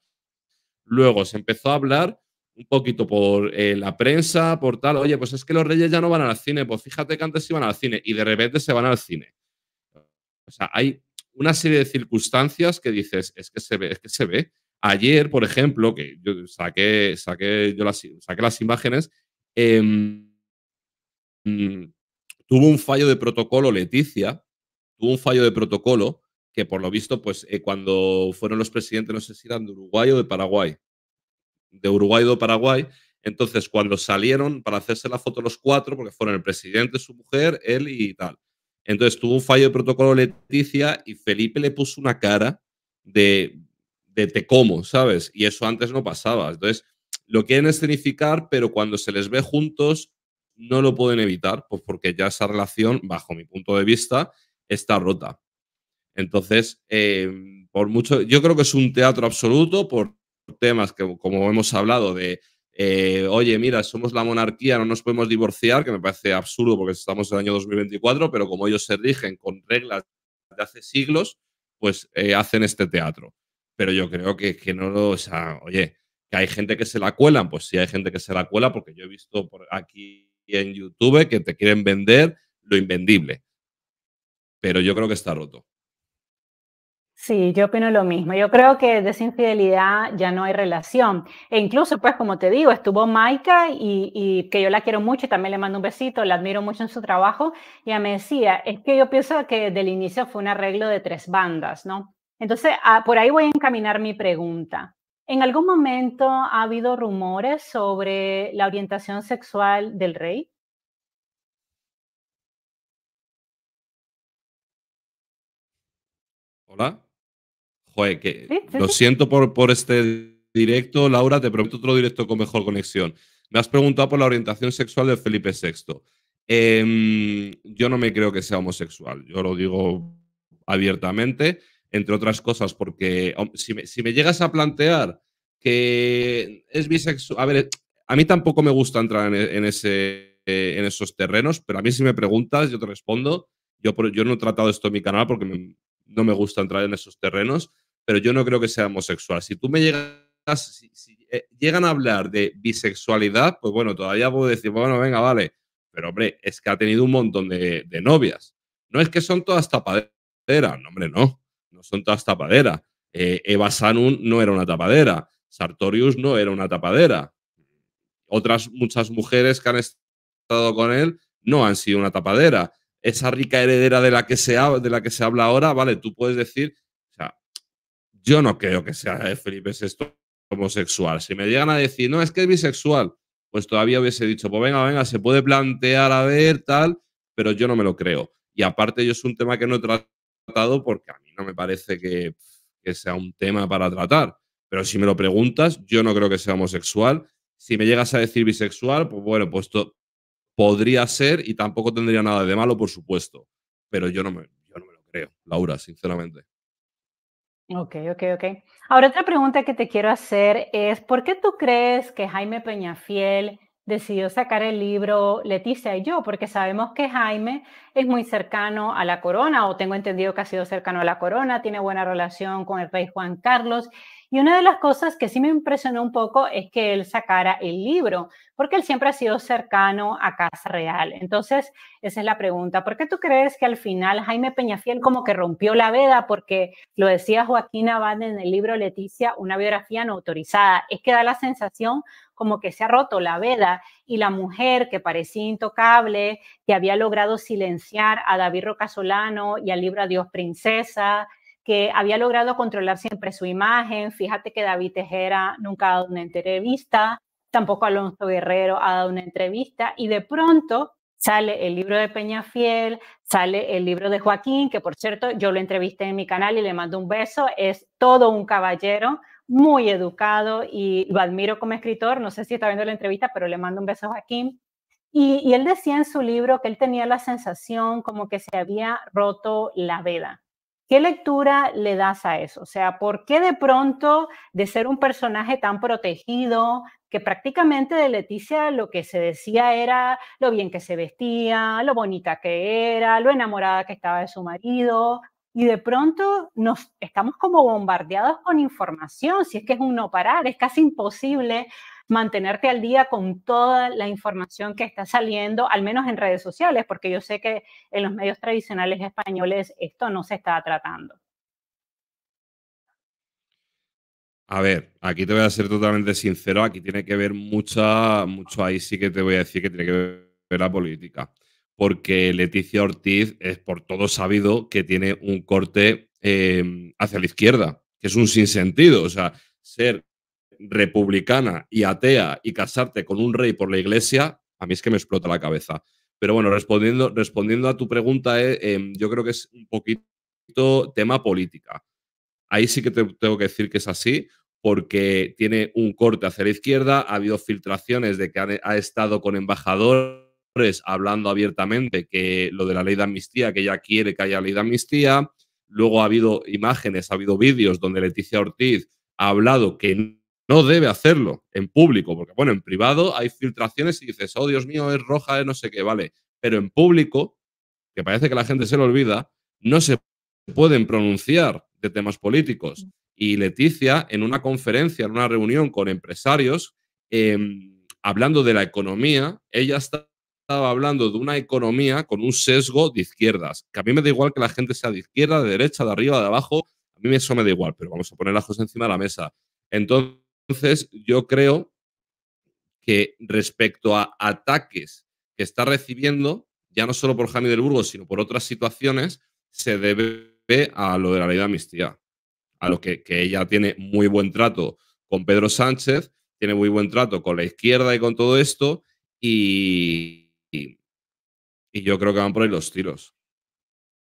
Luego se empezó a hablar un poquito por eh, la prensa, por tal, oye, pues es que los reyes ya no van al cine, pues fíjate que antes iban al cine y de repente se van al cine. O sea, hay una serie de circunstancias que dices, es que se ve, es que se ve. Ayer, por ejemplo, que yo saqué, saqué, yo las, saqué las imágenes, eh, Mm, tuvo un fallo de protocolo Leticia, tuvo un fallo de protocolo que por lo visto, pues eh, cuando fueron los presidentes, no sé si eran de Uruguay o de Paraguay, de Uruguay o de Paraguay, entonces cuando salieron para hacerse la foto los cuatro, porque fueron el presidente, su mujer, él y tal. Entonces tuvo un fallo de protocolo Leticia y Felipe le puso una cara de, de te como, ¿sabes? Y eso antes no pasaba. Entonces lo quieren escenificar, pero cuando se les ve juntos no lo pueden evitar, pues porque ya esa relación, bajo mi punto de vista, está rota. Entonces, em, por mucho, yo creo que es un teatro absoluto por temas que, como hemos hablado, de eh, oye, mira, somos la monarquía, no nos podemos divorciar, que me parece absurdo porque estamos en el año 2024, pero como ellos se rigen con reglas de hace siglos, pues eh, hacen este teatro. Pero yo creo que, que no lo, o sea, oye, que hay gente que se la cuelan, pues sí hay gente que se la cuela, porque yo he visto por aquí y en YouTube que te quieren vender lo invendible. Pero yo creo que está roto. Sí, yo opino lo mismo. Yo creo que de esa infidelidad ya no hay relación. E incluso, pues, como te digo, estuvo Maika y, que yo la quiero mucho y también le mando un besito, la admiro mucho en su trabajo. Y me decía, es que yo pienso que del inicio fue un arreglo de tres bandas, ¿no? Entonces, ah, por ahí voy a encaminar mi pregunta. En algún momento ha habido rumores sobre la orientación sexual del rey. Hola. que lo siento por, por este directo, Laura, te prometo otro directo con mejor conexión. Me has preguntado por la orientación sexual de Felipe VI. Em, yo no me creo que sea homosexual, yo lo digo abiertamente entre otras cosas, porque si me, llegas a plantear que es bisexual, a ver, a mí tampoco me gusta entrar en, e, ese, eh, en esos terrenos, pero a mí si me preguntas, yo te respondo. Yo, yo no he tratado esto en mi canal porque no me gusta entrar en esos terrenos, pero yo no creo que sea homosexual. Si tú me llegas, si, eh, llegan a hablar de bisexualidad, pues bueno, todavía puedo decir, bueno, venga, vale, pero hombre, es que ha tenido un montón de, de novias. No es que son todas tapaderas, no, hombre, no son todas tapaderas. Eh, Eva Sanun no era una tapadera, Sartorius no era una tapadera. Otras muchas mujeres que han estado con él no han sido una tapadera. Esa rica heredera de la que se, de la que se habla ahora, vale, tú puedes decir, sea, yo no creo que sea Felipe VI homosexual. Si me llegan a decir, no, es que es bisexual, pues todavía hubiese dicho, pues venga, venga, se puede plantear a ver, tal, pero yo no me lo creo. Y aparte, yo es un tema que no he tratado porque a mí no me parece que, sea un tema para tratar. Pero si me lo preguntas, yo no creo que sea homosexual. Si me llegas a decir bisexual, pues bueno, pues podría ser y tampoco tendría nada de malo, por supuesto. Pero yo no me, yo no me lo creo, Laura, sinceramente. Ok, ok, ok. Ahora otra pregunta que te quiero hacer es, ¿por qué tú crees que Jaime Peñafiel decidió sacar el libro Leticia y yo, porque sabemos que Jaime es muy cercano a la corona, o tengo entendido que ha sido cercano a la corona, tiene buena relación con el rey Juan Carlos, y una de las cosas que sí me impresionó un poco es que él sacara el libro, porque él siempre ha sido cercano a Casa Real. Entonces, esa es la pregunta. ¿Por qué tú crees que al final Jaime Peñafiel como que rompió la veda? Porque lo decía Joaquín Abad en el libro Leticia, una biografía no autorizada. Es que da la sensación como que se ha roto la veda y la mujer que parecía intocable, que había logrado silenciar a David Rocasolano y al libro Dios Princesa que había logrado controlar siempre su imagen. Fíjate que David Tejera nunca ha dado una entrevista, tampoco Alonso Guerrero ha dado una entrevista y de pronto sale el libro de Peña Fiel, sale el libro de Joaquín, que por cierto yo lo entrevisté en mi canal y le mando un beso, es todo un caballero, muy educado y lo admiro como escritor, no sé si está viendo la entrevista, pero le mando un beso a Joaquín. Y, y él decía en su libro que él tenía la sensación como que se había roto la veda, ¿Qué lectura le das a eso? O sea, ¿por qué de pronto de ser un personaje tan protegido, que prácticamente de Leticia lo que se decía era lo bien que se vestía, lo bonita que era, lo enamorada que estaba de su marido, y de pronto nos estamos como bombardeados con información, si es que es un no parar, es casi imposible mantenerte al día con toda la información que está saliendo, al menos en redes sociales, porque yo sé que en los medios tradicionales españoles esto no se está tratando. A ver, aquí te voy a ser totalmente sincero, aquí tiene que ver mucha, mucho ahí sí que te voy a decir que tiene que ver la política, porque Leticia Ortiz es por todo sabido que tiene un corte eh, hacia la izquierda, que es un sinsentido, o sea, ser republicana y atea y casarte con un rey por la iglesia, a mí es que me explota la cabeza. Pero bueno, respondiendo, respondiendo a tu pregunta, eh, em, yo creo que es un poquito tema política. Ahí sí que tengo que decir que es así, porque tiene un corte hacia la izquierda, ha habido filtraciones de que ha estado con embajadores hablando abiertamente que lo de la ley de amnistía, que ella quiere que haya ley de amnistía. Luego ha habido imágenes, ha habido vídeos donde Leticia Ortiz ha hablado que no debe hacerlo en público, porque bueno, en privado hay filtraciones y dices, oh Dios mío, es roja, es no sé qué, vale. Pero en público, que parece que la gente se lo olvida, no se pueden pronunciar de temas políticos. Mm. Y Leticia, en una conferencia, en una reunión con empresarios, em, hablando de la economía, ella estaba hablando de una economía con un sesgo de izquierdas. Que a mí me da igual que la gente sea de izquierda, de derecha, de arriba, de abajo, a mí eso me da igual, pero vamos a poner las cosas encima de la mesa. Entonces, entonces, yo creo que respecto a ataques que está recibiendo, ya no solo por Jani del Burgos, sino por otras situaciones, se debe a lo de la ley de amnistía, a lo que, ella tiene muy buen trato con Pedro Sánchez, tiene muy buen trato con la izquierda y con todo esto, y yo creo que van por ahí los tiros.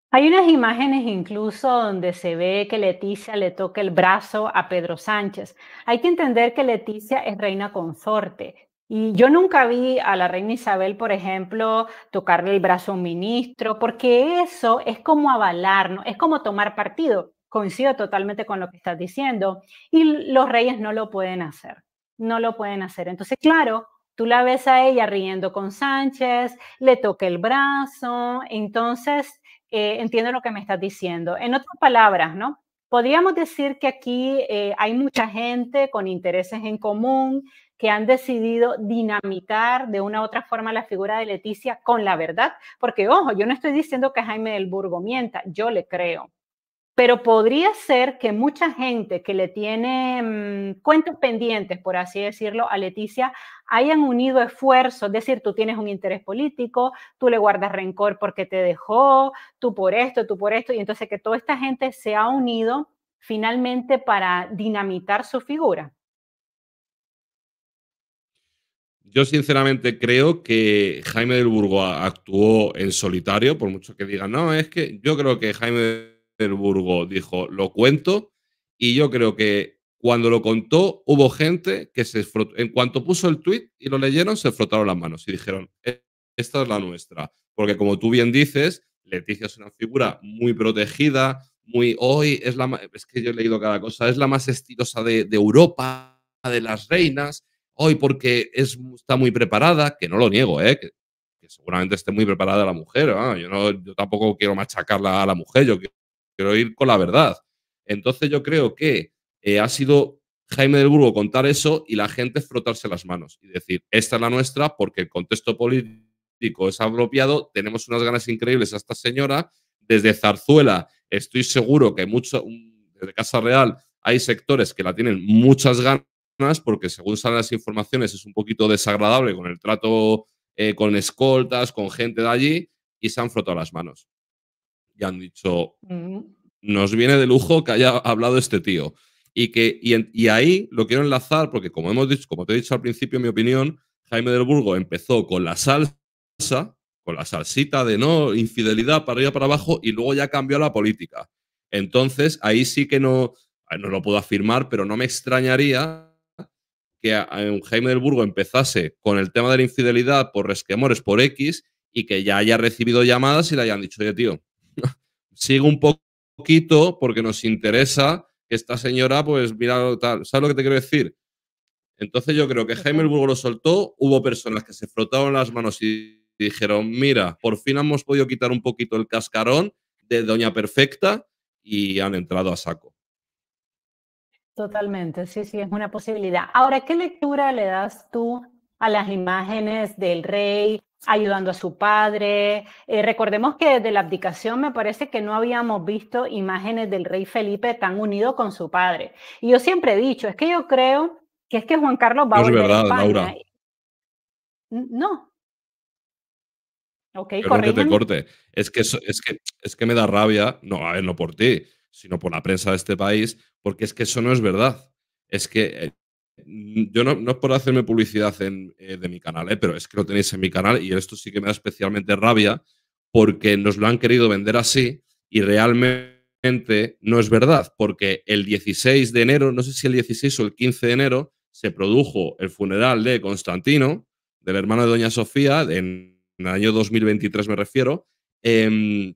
Hay unas imágenes incluso donde se ve que Leticia le toca el brazo a Pedro Sánchez. Hay que entender que Leticia es reina consorte. Y yo nunca vi a la reina Isabel, por ejemplo, tocarle el brazo a un ministro, porque eso es como avalarnos, es como tomar partido. Coincido totalmente con lo que estás diciendo. Y los reyes no lo pueden hacer, no lo pueden hacer. Entonces, claro, tú la ves a ella riendo con Sánchez, le toca el brazo, entonces eh, entiendo lo que me estás diciendo. En otras palabras, ¿no? Podríamos decir que aquí eh, hay mucha gente con intereses en común que han decidido dinamitar de una u otra forma la figura de Leticia con la verdad, porque ojo, yo no estoy diciendo que Jaime del Burgo mienta, yo le creo pero podría ser que mucha gente que le tiene mm, cuentos pendientes, por así decirlo, a Leticia, hayan unido esfuerzos, es decir, tú tienes un interés político, tú le guardas rencor porque te dejó, tú por esto, tú por esto, y entonces que toda esta gente se ha unido finalmente para dinamitar su figura. Yo sinceramente creo que Jaime del Burgo actuó en solitario, por mucho que digan, no, es que yo creo que Jaime del Burgo dijo, lo cuento, y yo creo que cuando lo contó hubo gente que se en cuanto puso el tweet y lo leyeron, se frotaron las manos y dijeron, e-, esta es la nuestra, porque como tú bien dices, Leticia es una figura muy protegida, muy hoy es la es que yo he leído cada cosa, es la más estilosa de, de Europa, de las reinas, hoy porque es, está muy preparada, que no lo niego, ¿eh? que, seguramente esté muy preparada la mujer, yo, no, yo tampoco quiero machacarla a la mujer, yo quiero quiero ir con la verdad. Entonces yo creo que eh, ha sido Jaime del Burgo contar eso y la gente frotarse las manos y decir, esta es la nuestra porque el contexto político es apropiado, tenemos unas ganas increíbles a esta señora, desde Zarzuela estoy seguro que mucho, desde Casa Real hay sectores que la tienen muchas ganas porque según salen las informaciones es un poquito desagradable con el trato eh, con escoltas, con gente de allí y se han frotado las manos y han dicho, mm. nos viene de lujo que haya hablado este tío. Y, que, y, ahí lo quiero enlazar porque, como, hemos dicho, como te he dicho al principio, en mi opinión, Jaime del Burgo empezó con la salsa, con la salsita de no, infidelidad para arriba para abajo, y luego ya cambió la política. Entonces, ahí sí que no, no lo puedo afirmar, pero no me extrañaría que Jaime del Burgo empezase con el tema de la infidelidad por resquemores, por X, y que ya haya recibido llamadas y le hayan dicho, oye, tío, sigo un poquito porque nos interesa que esta señora, pues mira, tal. ¿Sabes lo que te quiero decir? Entonces yo creo que Jaime lo soltó, hubo personas que se frotaron las manos y dijeron, mira, por fin hemos podido quitar un poquito el cascarón de Doña Perfecta y han entrado a saco. Totalmente, sí, sí, es una posibilidad. Ahora, ¿qué lectura le das tú a las imágenes del rey, ayudando a su padre. Eh, recordemos que desde la abdicación me parece que no habíamos visto imágenes del rey Felipe tan unido con su padre. Y yo siempre he dicho, es que yo creo que es que Juan Carlos va a volver verdad, a España. Laura. No. Ok, Perdón te corte. Es que, es, que, es que me da rabia, no, a ver, no por ti, sino por la prensa de este país, porque es que eso no es verdad. Es que eh, Mm, yo no, no, por hacerme publicidad eh, de mi canal, eh, pero es que lo tenéis en mi canal y esto sí que me da especialmente rabia porque nos lo han querido vender así y realmente no es verdad, porque el 16 de enero, no sé si el 16 o el 15 de enero, se produjo el funeral de Constantino, del hermano de Doña Sofía, en, el año 2023 me refiero, em,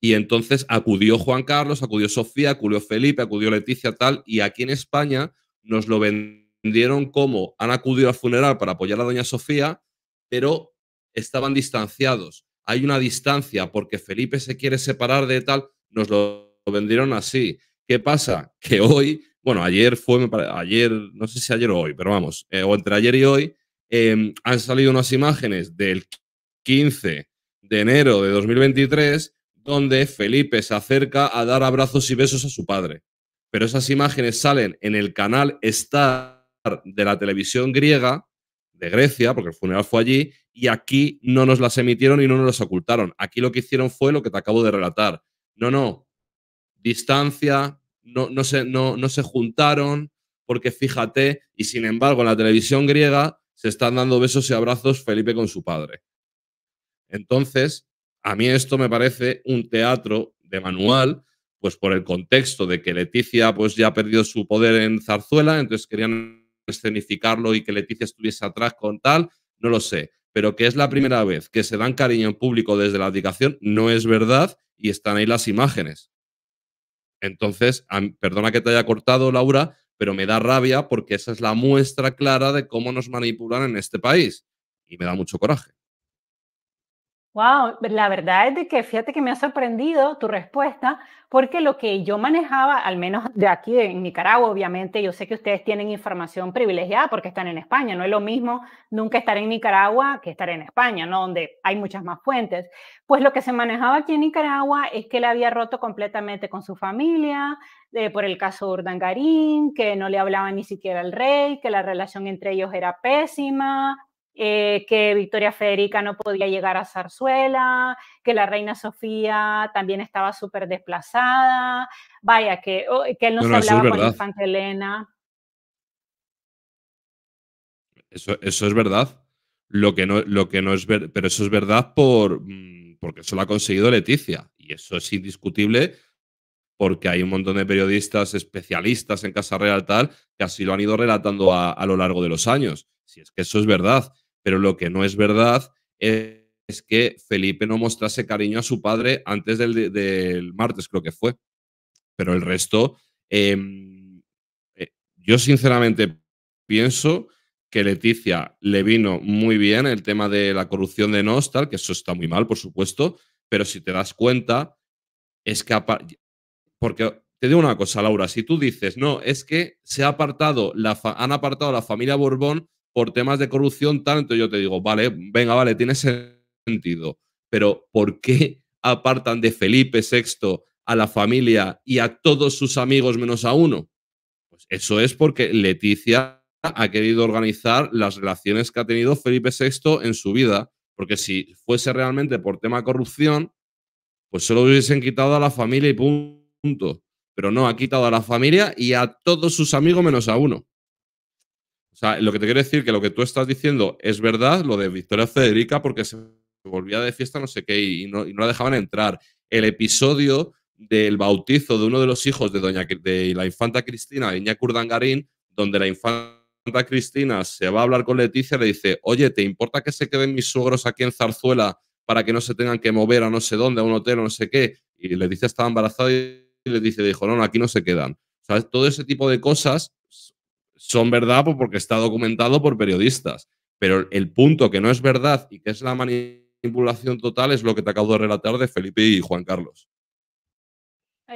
y entonces acudió Juan Carlos, acudió Sofía, acudió Felipe, acudió Leticia, tal, y aquí en España nos lo vendieron Vendieron cómo han acudido al funeral para apoyar a doña Sofía, pero estaban distanciados. Hay una distancia porque Felipe se quiere separar de tal, nos lo vendieron así. ¿Qué pasa? Que hoy, bueno, ayer fue, ayer, no sé si ayer o hoy, pero vamos, eh, o entre ayer y hoy, em, han salido unas imágenes del 15 de enero de 2023 donde Felipe se acerca a dar abrazos y besos a su padre. Pero esas imágenes salen en el canal Star de la televisión griega, de Grecia, porque el funeral fue allí, y aquí no nos las emitieron y no nos las ocultaron. Aquí lo que hicieron fue lo que te acabo de relatar. No, no, distancia, no, no, se, no, no se juntaron, porque fíjate, y sin embargo en la televisión griega se están dando besos y abrazos Felipe con su padre. Entonces, a mí esto me parece un teatro de manual, pues por el contexto de que Leticia pues ya ha perdido su poder en Zarzuela, entonces querían escenificarlo y que Leticia estuviese atrás con tal, no lo sé. Pero que es la primera vez que se dan cariño en público desde la abdicación, no es verdad y están ahí las imágenes. Entonces, perdona que te haya cortado, Laura, pero me da rabia porque esa es la muestra clara de cómo nos manipulan en este país. Y me da mucho coraje. Wow, la verdad es de que fíjate que me ha sorprendido tu respuesta, porque lo que yo manejaba, al menos de aquí en Nicaragua, obviamente, yo sé que ustedes tienen información privilegiada porque están en España, no es lo mismo nunca estar en Nicaragua que estar en España, ¿no? Donde hay muchas más fuentes. Pues lo que se manejaba aquí en Nicaragua es que él había roto completamente con su familia, eh, por el caso Urdangarín, que no le hablaba ni siquiera al rey, que la relación entre ellos era pésima, eh, que Victoria Federica no podía llegar a Zarzuela, que la reina Sofía también estaba súper desplazada, vaya, que, oh, él no, se hablaba con Infante Elena. Eso, eso, es verdad. Lo que no, lo que no es ver, pero eso es verdad por, mm, porque eso lo ha conseguido Leticia. Y eso es indiscutible porque hay un montón de periodistas especialistas en Casa Real tal que así lo han ido relatando a, a lo largo de los años. Si es que eso es verdad pero lo que no es verdad es, que Felipe no mostrase cariño a su padre antes del, martes, creo que fue. Pero el resto, em, eh, yo sinceramente pienso que Leticia le vino muy bien el tema de la corrupción de Nostal, que eso está muy mal, por supuesto, pero si te das cuenta, es que... Porque te digo una cosa, Laura, si tú dices, no, es que se ha apartado, la han apartado la familia Borbón por temas de corrupción, tanto, yo te digo, vale, venga, vale, tiene sentido. Pero ¿por qué apartan de Felipe VI a la familia y a todos sus amigos menos a uno? Pues eso es porque Leticia ha querido organizar las relaciones que ha tenido Felipe VI en su vida, porque si fuese realmente por tema de corrupción, pues solo hubiesen quitado a la familia y punto. Pero no, ha quitado a la familia y a todos sus amigos menos a uno. O sea, lo que te quiero decir que lo que tú estás diciendo es verdad, lo de Victoria Federica, porque se volvía de fiesta no sé qué y no, la dejaban entrar. El episodio del bautizo de uno de los hijos de, doña, de la infanta Cristina, Iña Kurdangarín, donde la infanta Cristina se va a hablar con Leticia le dice, oye, ¿te importa que se queden mis suegros aquí en Zarzuela para que no se tengan que mover a no sé dónde, a un hotel o no sé qué? Y Leticia estaba embarazada y le dice, dijo, no, aquí no se quedan. ¿Sabes? Todo ese tipo de cosas son verdad pues porque está documentado por periodistas. Pero el punto que no es verdad y que es la manipulación total es lo que te acabo de relatar de Felipe y Juan Carlos.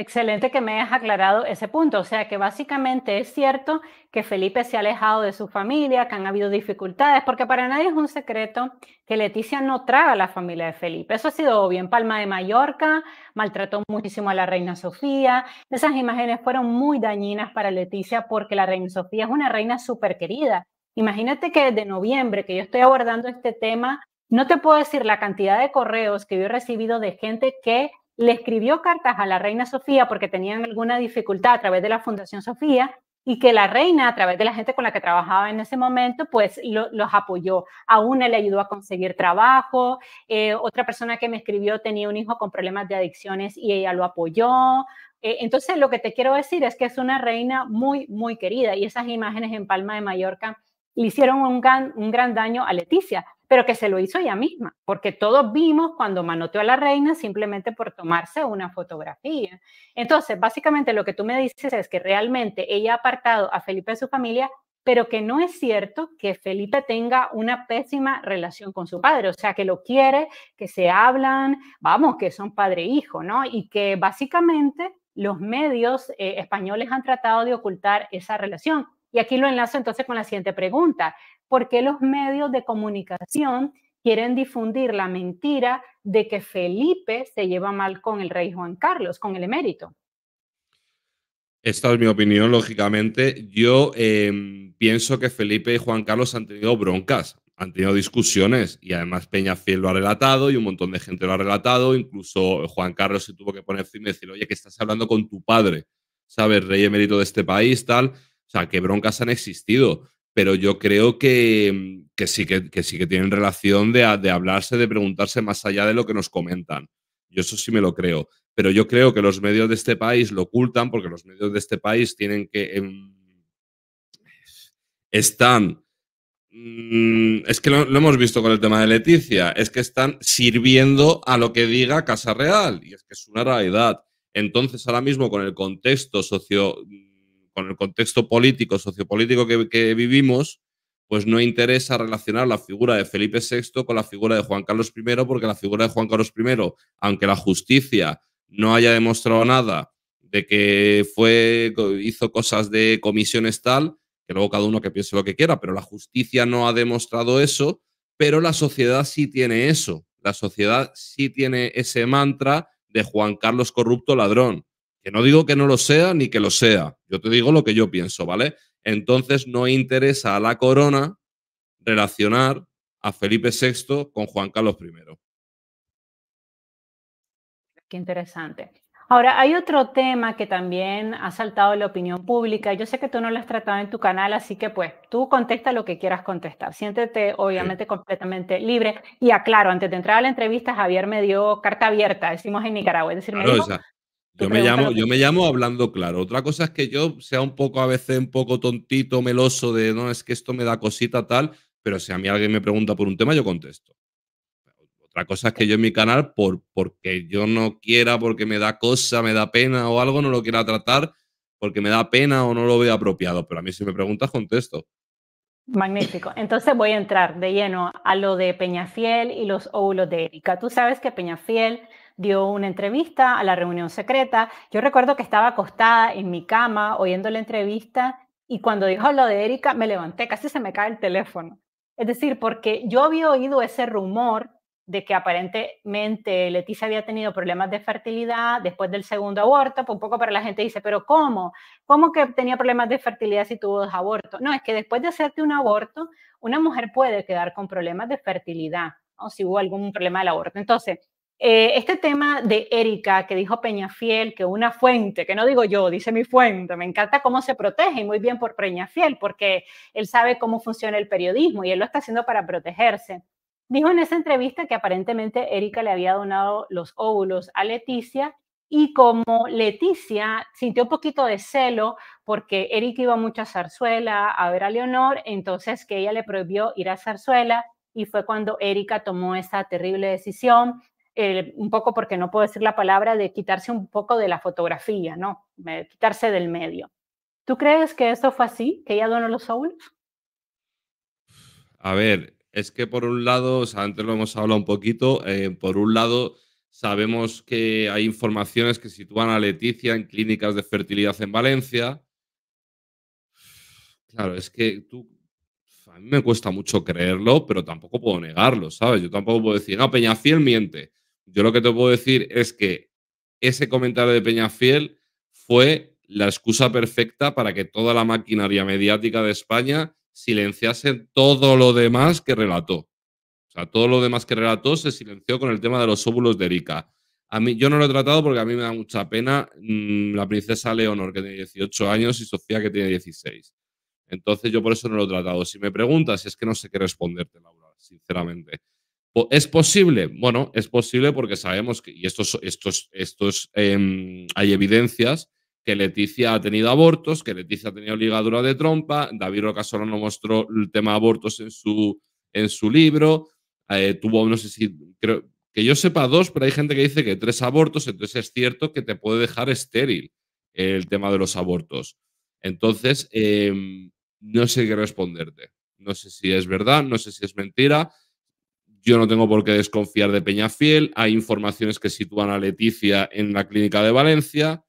Excelente que me hayas aclarado ese punto. O sea que básicamente es cierto que Felipe se ha alejado de su familia, que han habido dificultades, porque para nadie es un secreto que Leticia no traga a la familia de Felipe. Eso ha sido bien Palma de Mallorca maltrató muchísimo a la reina Sofía. Esas imágenes fueron muy dañinas para Leticia porque la reina Sofía es una reina súper querida. Imagínate que desde noviembre que yo estoy abordando este tema, no te puedo decir la cantidad de correos que yo he recibido de gente que le escribió cartas a la reina Sofía porque tenían alguna dificultad a través de la Fundación Sofía y que la reina, a través de la gente con la que trabajaba en ese momento, pues los apoyó. A una le ayudó a conseguir trabajo, eh, otra persona que me escribió tenía un hijo con problemas de adicciones y ella lo apoyó. Eh, entonces, lo que te quiero decir es que es una reina muy, muy querida y esas imágenes en Palma de Mallorca le hicieron un un gran daño a Leticia, pero que se lo hizo ella misma, porque todos vimos cuando manoteó a la reina simplemente por tomarse una fotografía. Entonces, básicamente lo que tú me dices es que realmente ella ha apartado a Felipe de su familia, pero que no es cierto que Felipe tenga una pésima relación con su padre, o sea, que lo quiere, que se hablan, vamos, que son padre e hijo, ¿no? Y que básicamente los medios eh, españoles han tratado de ocultar esa relación. Y aquí lo enlazo entonces con la siguiente pregunta por qué los medios de comunicación quieren difundir la mentira de que Felipe se lleva mal con el rey Juan Carlos, con el emérito. Esta es mi opinión, lógicamente. Yo em, pienso que Felipe y Juan Carlos han tenido broncas, han tenido discusiones y además Peña Fiel lo ha relatado y un montón de gente lo ha relatado. Incluso Juan Carlos se tuvo que poner fin y decir, oye, que estás hablando con tu padre, ¿sabes? Rey emérito de este país, tal. O sea, que broncas han existido pero yo creo que, sí, que, sí que tienen relación de, hablarse, de preguntarse más allá de lo que nos comentan. Yo eso sí me lo creo. Pero yo creo que los medios de este país lo ocultan porque los medios de este país tienen que... Em, están... Mm, es que lo, lo, hemos visto con el tema de Leticia. Es que están sirviendo a lo que diga Casa Real. Y es que es una realidad. Entonces, ahora mismo, con el contexto socio con el contexto político, sociopolítico que, vivimos, pues no interesa relacionar la figura de Felipe VI con la figura de Juan Carlos I, porque la figura de Juan Carlos I, aunque la justicia no haya demostrado nada de que fue, hizo cosas de comisiones tal, que luego cada uno que piense lo que quiera, pero la justicia no ha demostrado eso, pero la sociedad sí tiene eso. La sociedad sí tiene ese mantra de Juan Carlos corrupto ladrón. Que no digo que no lo sea ni que lo sea. Yo te digo lo que yo pienso, ¿vale? Entonces no interesa a la corona relacionar a Felipe VI con Juan Carlos I. Qué interesante. Ahora, hay otro tema que también ha saltado la opinión pública. Yo sé que tú no lo has tratado en tu canal, así que pues tú contesta lo que quieras contestar. Siéntete obviamente completamente libre. Y aclaro, antes de entrar a la entrevista, Javier me dio carta abierta, decimos en Nicaragua. Es decir, yo me, llamo, yo me llamo hablando claro. Otra cosa es que yo sea un poco, a veces, un poco tontito, meloso de no, es que esto me da cosita tal, pero si a mí alguien me pregunta por un tema, yo contesto. Otra cosa es que yo en mi canal, por, porque yo no quiera, porque me da cosa, me da pena o algo, no lo quiera tratar, porque me da pena o no lo veo apropiado. Pero a mí si me preguntas, contesto. Magnífico. Entonces voy a entrar de lleno a lo de Peñafiel y los óvulos de Erika. Tú sabes que Peñafiel dio una entrevista a la reunión secreta. Yo recuerdo que estaba acostada en mi cama oyendo la entrevista y cuando dijo lo de Erika me levanté, casi se me cae el teléfono. Es decir, porque yo había oído ese rumor de que aparentemente Leticia había tenido problemas de fertilidad después del segundo aborto, pues un poco para la gente dice, pero ¿cómo? ¿Cómo que tenía problemas de fertilidad si tuvo dos abortos? No, es que después de hacerte un aborto, una mujer puede quedar con problemas de fertilidad, o si hubo algún problema del aborto. Entonces, eh, este tema de Erika, que dijo Peñafiel, que una fuente, que no digo yo, dice mi fuente, me encanta cómo se protege y muy bien por Peñafiel, porque él sabe cómo funciona el periodismo y él lo está haciendo para protegerse. Dijo en esa entrevista que aparentemente Erika le había donado los óvulos a Leticia y como Leticia sintió un poquito de celo porque Erika iba mucho a Zarzuela a ver a Leonor, entonces que ella le prohibió ir a Zarzuela y fue cuando Erika tomó esa terrible decisión un poco porque no puedo decir la palabra, de quitarse un poco de la fotografía, ¿no? quitarse del medio. ¿Tú crees que eso fue así, que ella donó los Souls? A ver, es que por un lado, antes lo hemos hablado un poquito, eh, por un lado sabemos que hay informaciones que sitúan a Leticia en clínicas de fertilidad en Valencia. Claro, es que tú, a mí me cuesta mucho creerlo, pero tampoco puedo negarlo, ¿sabes? Yo tampoco puedo decir, no, Peñafiel miente. Yo lo que te puedo decir es que ese comentario de Fiel fue la excusa perfecta para que toda la maquinaria mediática de España silenciase todo lo demás que relató. O sea, todo lo demás que relató se silenció con el tema de los óvulos de Erika. A mí, yo no lo he tratado porque a mí me da mucha pena mm, la princesa Leonor, que tiene 18 años, y Sofía, que tiene 16. Entonces, yo por eso no lo he tratado. Si me preguntas, es que no sé qué responderte, Laura, sinceramente. ¿Es posible? Bueno, es posible porque sabemos que, y estos, estos, em, hay evidencias, que Leticia ha tenido abortos, que Leticia ha tenido ligadura de trompa, David no mostró el tema abortos en su, en su libro, eh, tuvo, no sé si, creo, que yo sepa dos, pero hay gente que dice que tres abortos, entonces es cierto que te puede dejar estéril el tema de los abortos. Entonces, em, no sé qué responderte. No sé si es verdad, no sé si es mentira. Yo no tengo por qué desconfiar de Peñafiel. Hay informaciones que sitúan a Leticia en la clínica de Valencia.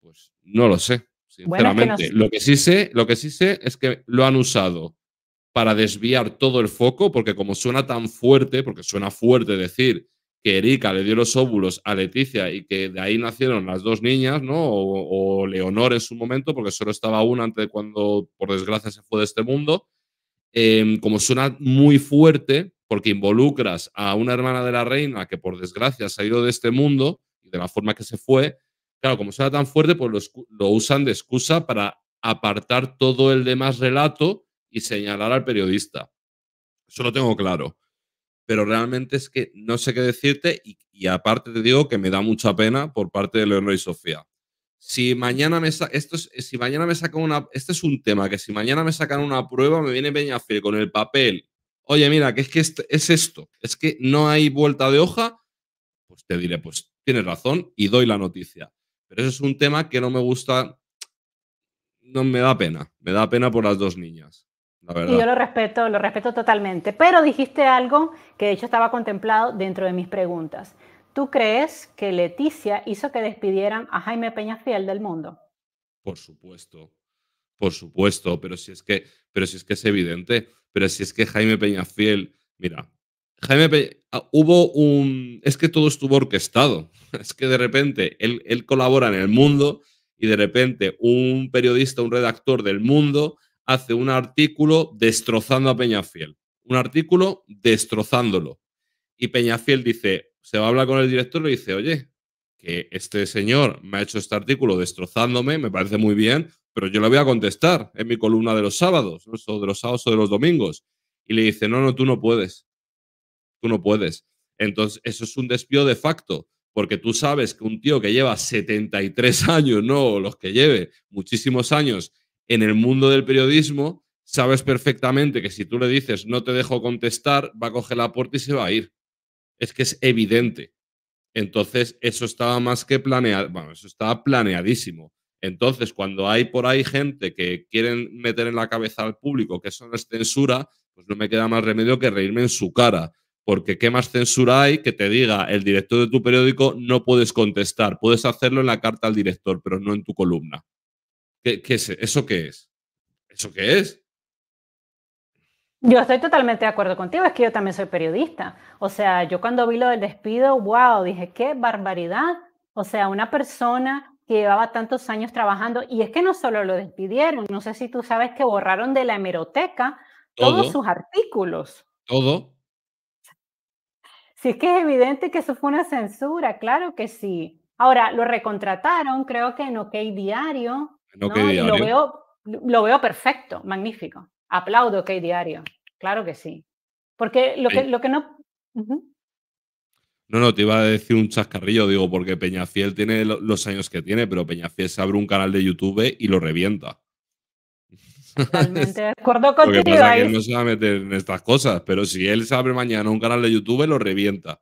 Pues no lo sé, sinceramente. Lo, que sí sé, lo que sí sé es que lo han usado para desviar todo el foco, porque como suena tan fuerte, porque suena fuerte decir que Erika le dio los óvulos a Leticia y que de ahí nacieron las dos niñas, ¿no? O, Leonor en su momento, porque solo estaba una antes de cuando, por desgracia, se fue de este mundo. Em, como suena muy fuerte, porque involucras a una hermana de la reina que por desgracia se ha ido de este mundo y de la forma que se fue, claro, como sea tan fuerte, pues lo, usan de excusa para apartar todo el demás relato y señalar al periodista. Eso lo tengo claro. Pero realmente es que no sé qué decirte y, aparte te digo que me da mucha pena por parte de Leonor y Sofía. Si mañana me esto es, si mañana me sacan una este es un tema que si mañana me sacan una prueba me viene Fiel con el papel oye, mira, que es que es esto, es que no hay vuelta de hoja, pues te diré, pues tienes razón y doy la noticia. Pero eso es un tema que no me gusta, no me da pena, me da pena por las dos niñas. y yo lo respeto, lo respeto totalmente. Pero dijiste algo que de hecho estaba contemplado dentro de mis preguntas. ¿Tú crees que Leticia hizo que despidieran a Jaime Peña Fiel del mundo? Por supuesto, por supuesto, pero si es que, pero si es que es evidente pero si es que Jaime Peñafiel, mira, Jaime ah, hubo un... Es que todo estuvo orquestado. (laughs) Es que de repente él, él colabora en el mundo y de repente un periodista, un redactor del mundo hace un artículo destrozando a Peñafiel. Un artículo destrozándolo. Y Peñafiel dice, se va a hablar con el director y dice, oye, que este señor me ha hecho este artículo destrozándome, me parece muy bien, pero yo le voy a contestar en mi columna de los sábados, o de los sábados o de los domingos. Y le dice, no, no, tú no puedes. Tú no puedes. Entonces, eso es un despido de facto, porque tú sabes que un tío que lleva 73 años, no, los que lleve muchísimos años en el mundo del periodismo, sabes perfectamente que si tú le dices, no te dejo contestar, va a coger la puerta y se va a ir. Es que es evidente. Entonces, eso estaba más que planeado, bueno, eso estaba planeadísimo. Entonces, cuando hay por ahí gente que quieren meter en la cabeza al público que eso no es censura, pues no me queda más remedio que reírme en su cara. Porque qué más censura hay que te diga el director de tu periódico no puedes contestar, puedes hacerlo en la carta al director, pero no en tu columna. es? ¿Eso qué es? ¿Eso qué es? Yo estoy totalmente de acuerdo contigo, es que yo también soy periodista. O sea, yo cuando vi lo del despido, wow, dije, qué barbaridad. O sea, una persona que llevaba tantos años trabajando. Y es que no solo lo despidieron, no sé si tú sabes que borraron de la hemeroteca todos sus artículos. Todo. Si es que es evidente que eso fue una censura, claro que sí. Ahora, lo recontrataron, creo que en OK Diario. ¿no? Lo veo, lo veo perfecto, magnífico. Aplaudo OK Diario, claro que sí. Porque lo, que, lo que no... No, no, te iba a decir un chascarrillo, digo, porque Peñafiel tiene los años que tiene, pero Peñafiel se abre un canal de YouTube y lo revienta. Totalmente de (laughs) acuerdo contigo. no se va a meter en estas cosas, pero si él se abre mañana un canal de YouTube, lo revienta.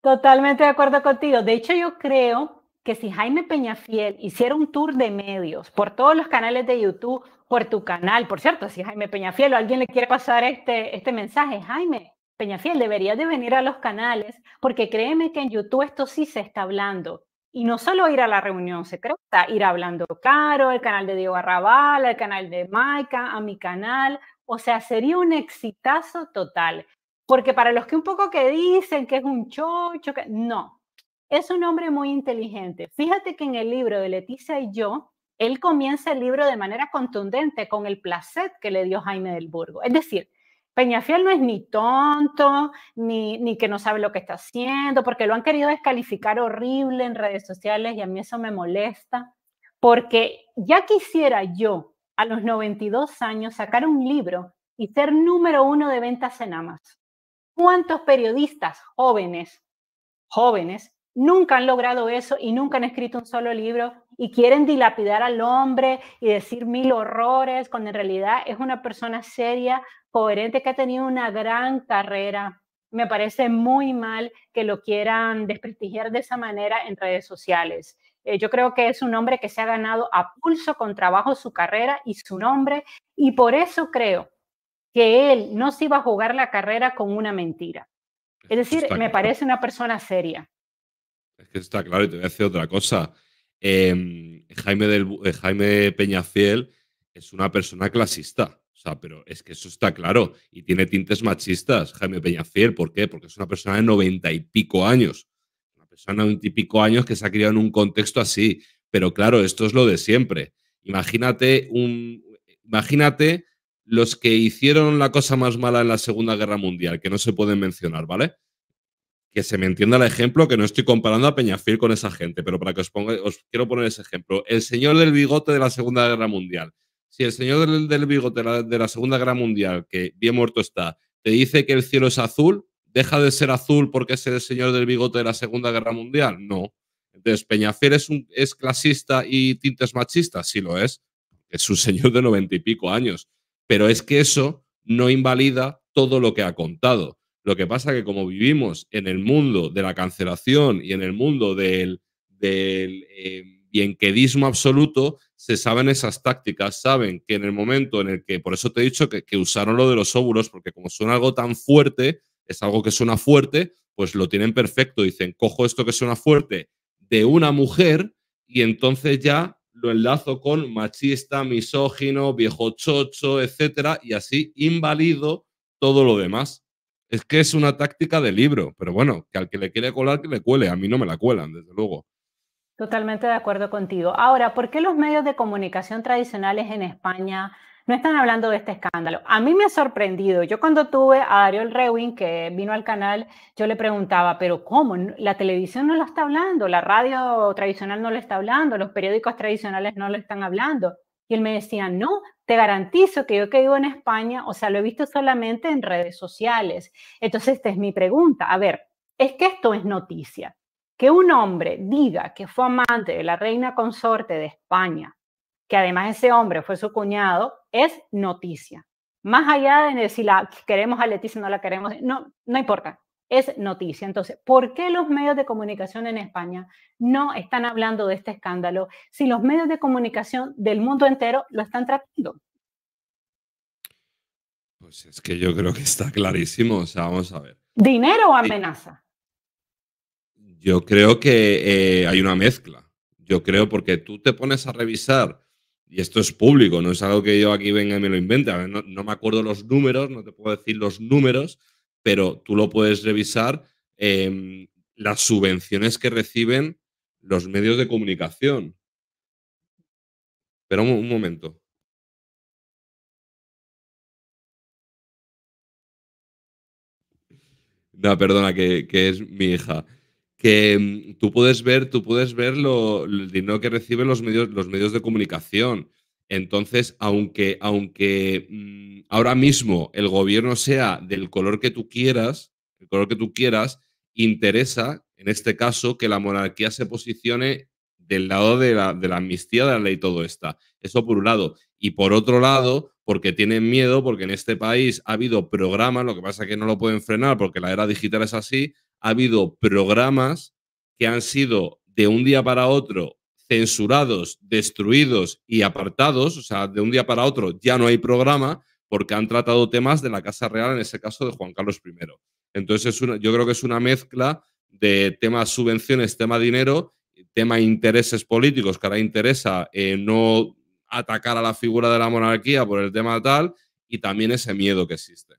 Totalmente de acuerdo contigo. De hecho, yo creo que si Jaime Peñafiel hiciera un tour de medios por todos los canales de YouTube, por tu canal, por cierto, si Jaime Peñafiel o alguien le quiere pasar este, este mensaje, Jaime, Peñafiel, debería de venir a los canales, porque créeme que en YouTube esto sí se está hablando. Y no solo ir a la reunión secreta, ir hablando Caro, el canal de Diego Arrabal, el canal de Maika, a mi canal. O sea, sería un exitazo total. Porque para los que un poco que dicen que es un chocho, que... no, es un hombre muy inteligente. Fíjate que en el libro de Leticia y yo, él comienza el libro de manera contundente con el placet que le dio Jaime del Burgo. Es decir, Peñafiel no es ni tonto, ni, que no sabe lo que está haciendo, porque lo han querido descalificar horrible en redes sociales y a mí eso me molesta, porque ya quisiera yo a los 92 años sacar un libro y ser número uno de ventas en Amazon. ¿Cuántos periodistas jóvenes, jóvenes, nunca han logrado eso y nunca han escrito un solo libro y quieren dilapidar al hombre y decir mil horrores, cuando en realidad es una persona seria, coherente, que ha tenido una gran carrera. Me parece muy mal que lo quieran desprestigiar de esa manera en redes sociales. Eh, yo creo que es un hombre que se ha ganado a pulso con trabajo su carrera y su nombre y por eso creo que él no se iba a jugar la carrera con una mentira. Es decir, me parece una persona seria es que está claro y te voy a decir otra cosa. Em, Jaime, del, eh, Jaime Peñafiel es una persona clasista. O sea, pero es que eso está claro. Y tiene tintes machistas, Jaime Peñafiel. ¿Por qué? Porque es una persona de noventa y pico años. Una persona de noventa y pico años que se ha criado en un contexto así. Pero claro, esto es lo de siempre. Imagínate un. Imagínate los que hicieron la cosa más mala en la Segunda Guerra Mundial, que no se pueden mencionar, ¿vale? que se me entienda el ejemplo, que no estoy comparando a peñafil con esa gente, pero para que os ponga, os quiero poner ese ejemplo. El señor del bigote de la Segunda Guerra Mundial. Si el señor del, bigote de la, Segunda Guerra Mundial, que bien muerto está, te dice que el cielo es azul, ¿deja de ser azul porque es el señor del bigote de la Segunda Guerra Mundial? No. Entonces, Peñafiel es, un, es clasista y tintes machista? sí lo es. Es un señor de noventa y pico años. Pero es que eso no invalida todo lo que ha contado. Lo que pasa que como vivimos en el mundo de la cancelación y en el mundo del, eh, bienquedismo absoluto, se saben esas tácticas, saben que en el momento en el que, por eso te he dicho que, que usaron lo de los óvulos, porque como suena algo tan fuerte, es algo que suena fuerte, pues lo tienen perfecto. Dicen, cojo esto que suena fuerte de una mujer y entonces ya lo enlazo con machista, misógino, viejo chocho, etcétera, y así invalido todo lo demás. Es que es una táctica de libro, pero bueno, que al que le quiere colar, que le cuele. A mí no me la cuelan, desde luego. Totalmente de acuerdo contigo. Ahora, ¿por qué los medios de comunicación tradicionales en España no están hablando de este escándalo? A mí me ha sorprendido. Yo cuando tuve a Ariel Rewin, que vino al canal, yo le preguntaba, pero ¿cómo? La televisión no lo está hablando, la radio tradicional no lo está hablando, los periódicos tradicionales no lo están hablando. Y él me decía, no, te garantizo que yo que vivo en España, o sea, lo he visto solamente en redes sociales. Entonces, esta es mi pregunta. A ver, es que esto es noticia. Que un hombre diga que fue amante de la reina consorte de España, que además ese hombre fue su cuñado, es noticia. Más allá de si la ah, queremos a Leticia o no la queremos, no, no importa es noticia. Entonces, ¿por qué los medios de comunicación en España no están hablando de este escándalo si los medios de comunicación del mundo entero lo están tratando? Pues es que yo creo que está clarísimo. O sea, vamos a ver. ¿Dinero o amenaza? Yo creo que eh, hay una mezcla. Yo creo porque tú te pones a revisar, y esto es público, no es algo que yo aquí venga y me lo invente. no me acuerdo los números, no te puedo decir los números, pero tú lo puedes revisar em, las subvenciones que reciben los medios de comunicación. Espera un, momento. No, perdona, que, es mi hija. Que em, tú puedes ver, tú puedes ver lo, el dinero que reciben los medios de comunicación. Entonces, aunque, aunque mm, ahora mismo el gobierno sea del color que tú quieras, el color que tú quieras, interesa, en este caso, que la monarquía se posicione del lado de la, amnistía de la ley todo esto. Eso por un lado. Y por otro lado, porque tienen miedo, porque en este país ha habido programas, lo que pasa es que no lo pueden frenar porque la era digital es así, ha habido programas que han sido de un día para otro censurados, destruidos y apartados, o sea, de un día para otro ya no hay programa porque han tratado temas de la Casa Real, en ese caso de Juan Carlos I. Entonces, es una, yo creo que es una mezcla de temas subvenciones, tema dinero, tema intereses políticos, que ahora interesa eh, no atacar a la figura de la monarquía por el tema tal, y también ese miedo que existe.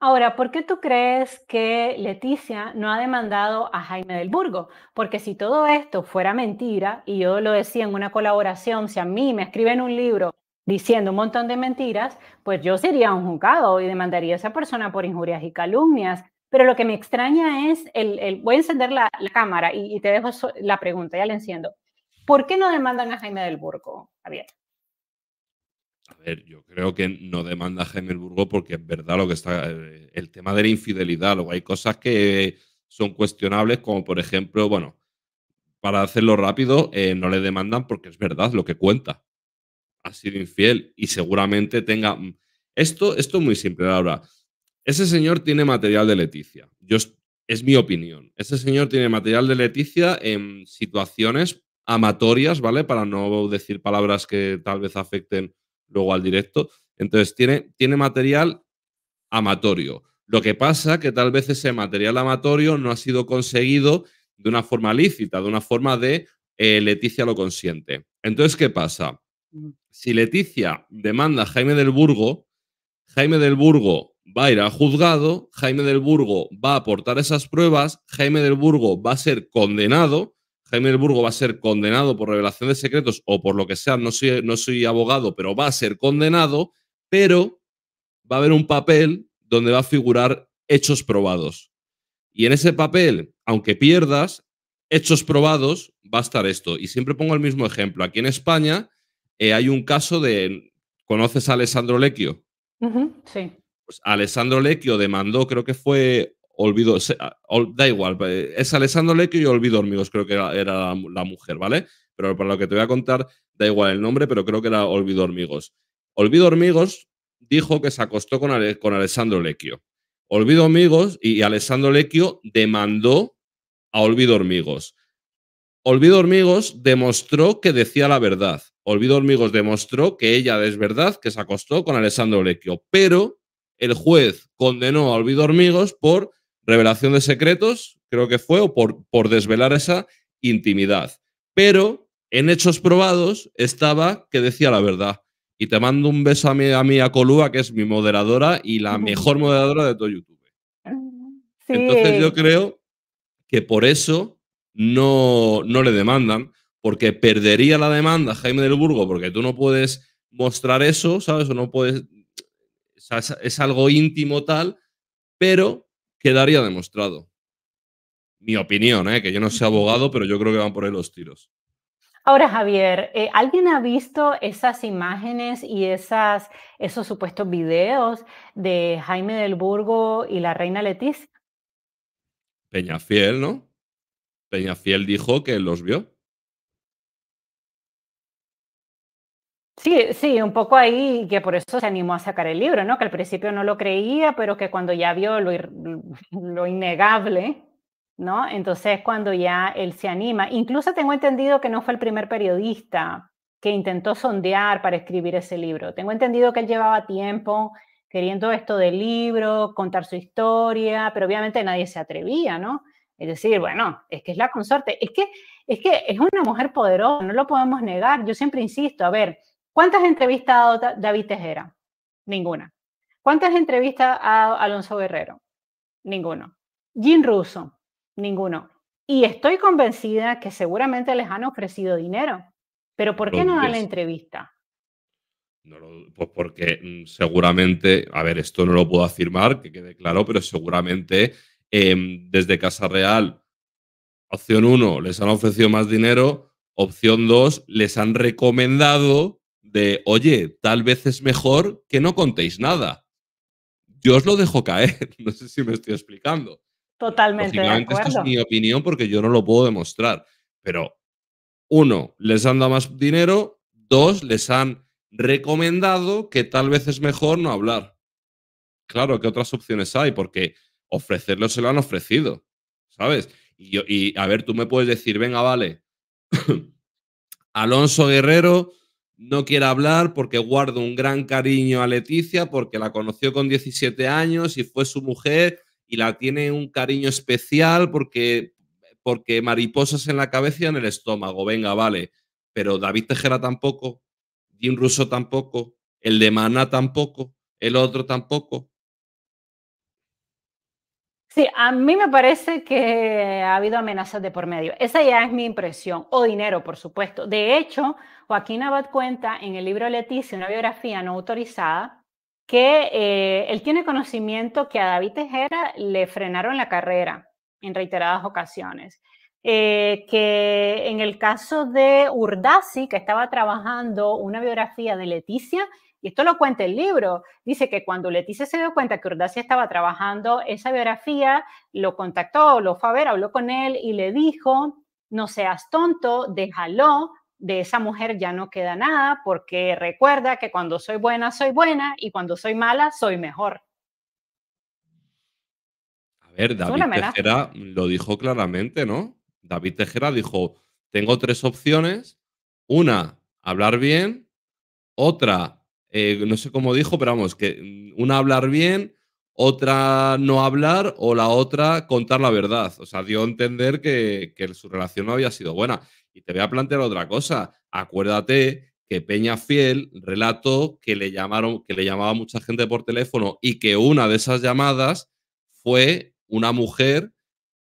Ahora, ¿por qué tú crees que Leticia no ha demandado a Jaime del Burgo? Porque si todo esto fuera mentira, y yo lo decía en una colaboración, si a mí me escriben un libro diciendo un montón de mentiras, pues yo sería un juzgado y demandaría a esa persona por injurias y calumnias. Pero lo que me extraña es, el, voy a encender la, cámara y, te dejo la pregunta, ya la enciendo. ¿Por qué no demandan a Jaime del Burgo, Javier? A ver, yo creo que no demanda a Gemelburgo porque es verdad lo que está. Eh, el tema de la infidelidad, luego hay cosas que son cuestionables, como por ejemplo, bueno, para hacerlo rápido, eh, no le demandan porque es verdad lo que cuenta. Ha sido infiel y seguramente tenga. Mm, esto, esto es muy simple, Laura. Ese señor tiene material de Leticia. Yo, es mi opinión. Ese señor tiene material de Leticia en situaciones amatorias, ¿vale? Para no decir palabras que tal vez afecten luego al directo. Entonces tiene, tiene material amatorio. Lo que pasa que tal vez ese material amatorio no ha sido conseguido de una forma lícita, de una forma de eh, Leticia lo consiente. Entonces, ¿qué pasa? Mm. Si Leticia demanda a Jaime del Burgo, Jaime del Burgo va a ir a juzgado, Jaime del Burgo va a aportar esas pruebas, Jaime del Burgo va a ser condenado Jaime del Burgo va a ser condenado por revelación de secretos o por lo que sea, no soy, no soy abogado, pero va a ser condenado, pero va a haber un papel donde va a figurar hechos probados. Y en ese papel, aunque pierdas, hechos probados, va a estar esto. Y siempre pongo el mismo ejemplo. Aquí en España eh, hay un caso de, ¿conoces a Alessandro Lecchio? sí. Pues Alessandro Lecchio demandó, creo que fue Olvido, ah, da igual, es Alessandro Lequio y Olvido Hormigos, creo que era, la, mujer, ¿vale? Pero para lo que te voy a contar, da igual el nombre, pero creo que era Olvido Hormigos. Olvido Hormigos dijo que se acostó con, Alessandro Lecchio. Olvido Hormigos y, Alessandro Lecchio demandó a Olvido Hormigos. Olvido Hormigos demostró que decía la verdad. Olvido Hormigos demostró que ella es verdad que se acostó con Alessandro Lecchio, pero el juez condenó a Olvido Hormigos por revelación de secretos, creo que fue, o por, por desvelar esa intimidad. Pero en hechos probados estaba que decía la verdad. Y te mando un beso a mi a Colúa, que es mi moderadora y la mejor moderadora de todo YouTube. Ah, Entonces yo creo que por eso no, no le demandan, porque perdería la demanda Jaime del Burgo, porque tú no puedes mostrar eso, ¿sabes? O no puedes... es algo íntimo tal, pero quedaría demostrado. Mi opinión, ¿eh? que yo no soy abogado, pero yo creo que van por ahí los tiros. Ahora, Javier, eh, ¿alguien ha visto esas imágenes y esas, esos supuestos videos de Jaime del Burgo y la reina Leticia? Peñafiel, ¿no? Peñafiel dijo que los vio. Sí, sí, un poco ahí que por eso se animó a sacar el libro, ¿no? Que al principio no lo creía, pero que cuando ya vio lo, (laughs) innegable, ¿no? Entonces cuando ya él se anima, incluso tengo entendido que no fue el primer periodista que intentó sondear para escribir ese libro. Tengo entendido que él llevaba tiempo queriendo esto del libro, contar su historia, pero obviamente nadie se atrevía, ¿no? Es decir, bueno, es que es la consorte, es que es, que es una mujer poderosa, no lo podemos negar. Yo siempre insisto, a ver, ¿Cuántas entrevistas ha dado David Tejera? Ninguna. ¿Cuántas entrevistas ha dado Alonso Guerrero? Ninguno. Jim Russo, ninguno. Y estoy convencida que seguramente les han ofrecido dinero. Pero ¿por qué no dan la entrevista? pues porque mm, seguramente, a ver, esto no lo puedo afirmar, que quede claro, pero seguramente em, desde Casa Real, opción uno, les han ofrecido más dinero, opción 2, les han recomendado de, oye, tal vez es mejor que no contéis nada. Yo os lo dejo caer, (laughs) no sé si me estoy explicando. Totalmente. De acuerdo. es mi opinión porque yo no lo puedo demostrar. Pero, uno, les han dado más dinero, dos, les han recomendado que tal vez es mejor no hablar. Claro, ¿qué otras opciones hay? Porque ofrecerlo se lo han ofrecido, ¿sabes? Y, y a ver, tú me puedes decir, venga, vale, (clears throat) Alonso Guerrero no quiere hablar porque guardo un gran cariño a Leticia porque la conoció con 17 años y fue su mujer y la tiene un cariño especial porque, porque mariposas en la cabeza y en el estómago. Venga, vale. Pero David Tejera tampoco, Jim Russo tampoco, el de Maná tampoco, el otro tampoco. Sí, a mí me parece que ha habido amenazas de por medio. Esa ya es mi impresión, o dinero, por supuesto. De hecho, Joaquín Abad cuenta en el libro Leticia, una biografía no autorizada, que eh, él tiene conocimiento que a David Tejera le frenaron la carrera en reiteradas ocasiones. Eh, que en el caso de Urdazi, que estaba trabajando una biografía de Leticia, y esto lo cuenta el libro, dice que cuando Leticia se dio cuenta que Urdacia estaba trabajando esa biografía, lo contactó, lo fue a ver, habló con él y le dijo, no seas tonto, déjalo, de esa mujer ya no queda nada, porque recuerda que cuando soy buena, soy buena, y cuando soy mala, soy mejor. A ver, David Tejera lo dijo claramente, ¿no? David Tejera dijo, tengo tres opciones, una, hablar bien, otra, eh, no sé cómo dijo, pero vamos, que una hablar bien, otra no hablar o la otra contar la verdad. O sea, dio a entender que, que su relación no había sido buena. Y te voy a plantear otra cosa. Acuérdate que Peña Fiel relató que le llamaron, que le llamaba mucha gente por teléfono y que una de esas llamadas fue una mujer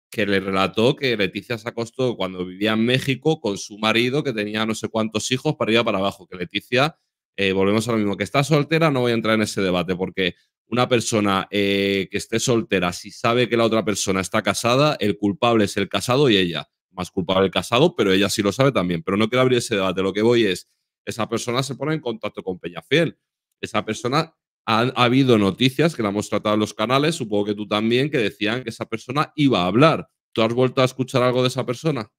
que le relató que Leticia se acostó cuando vivía en México con su marido que tenía no sé cuántos hijos para ir para abajo, que Leticia eh, volvemos a lo mismo, que está soltera, no voy a entrar en ese debate porque una persona eh, que esté soltera, si sabe que la otra persona está casada, el culpable es el casado y ella. Más culpable el casado, pero ella sí lo sabe también. Pero no quiero abrir ese debate. Lo que voy es, esa persona se pone en contacto con Peñafiel. Esa persona, ha habido noticias que la hemos tratado en los canales, supongo que tú también, que decían que esa persona iba a hablar. ¿Tú has vuelto a escuchar algo de esa persona?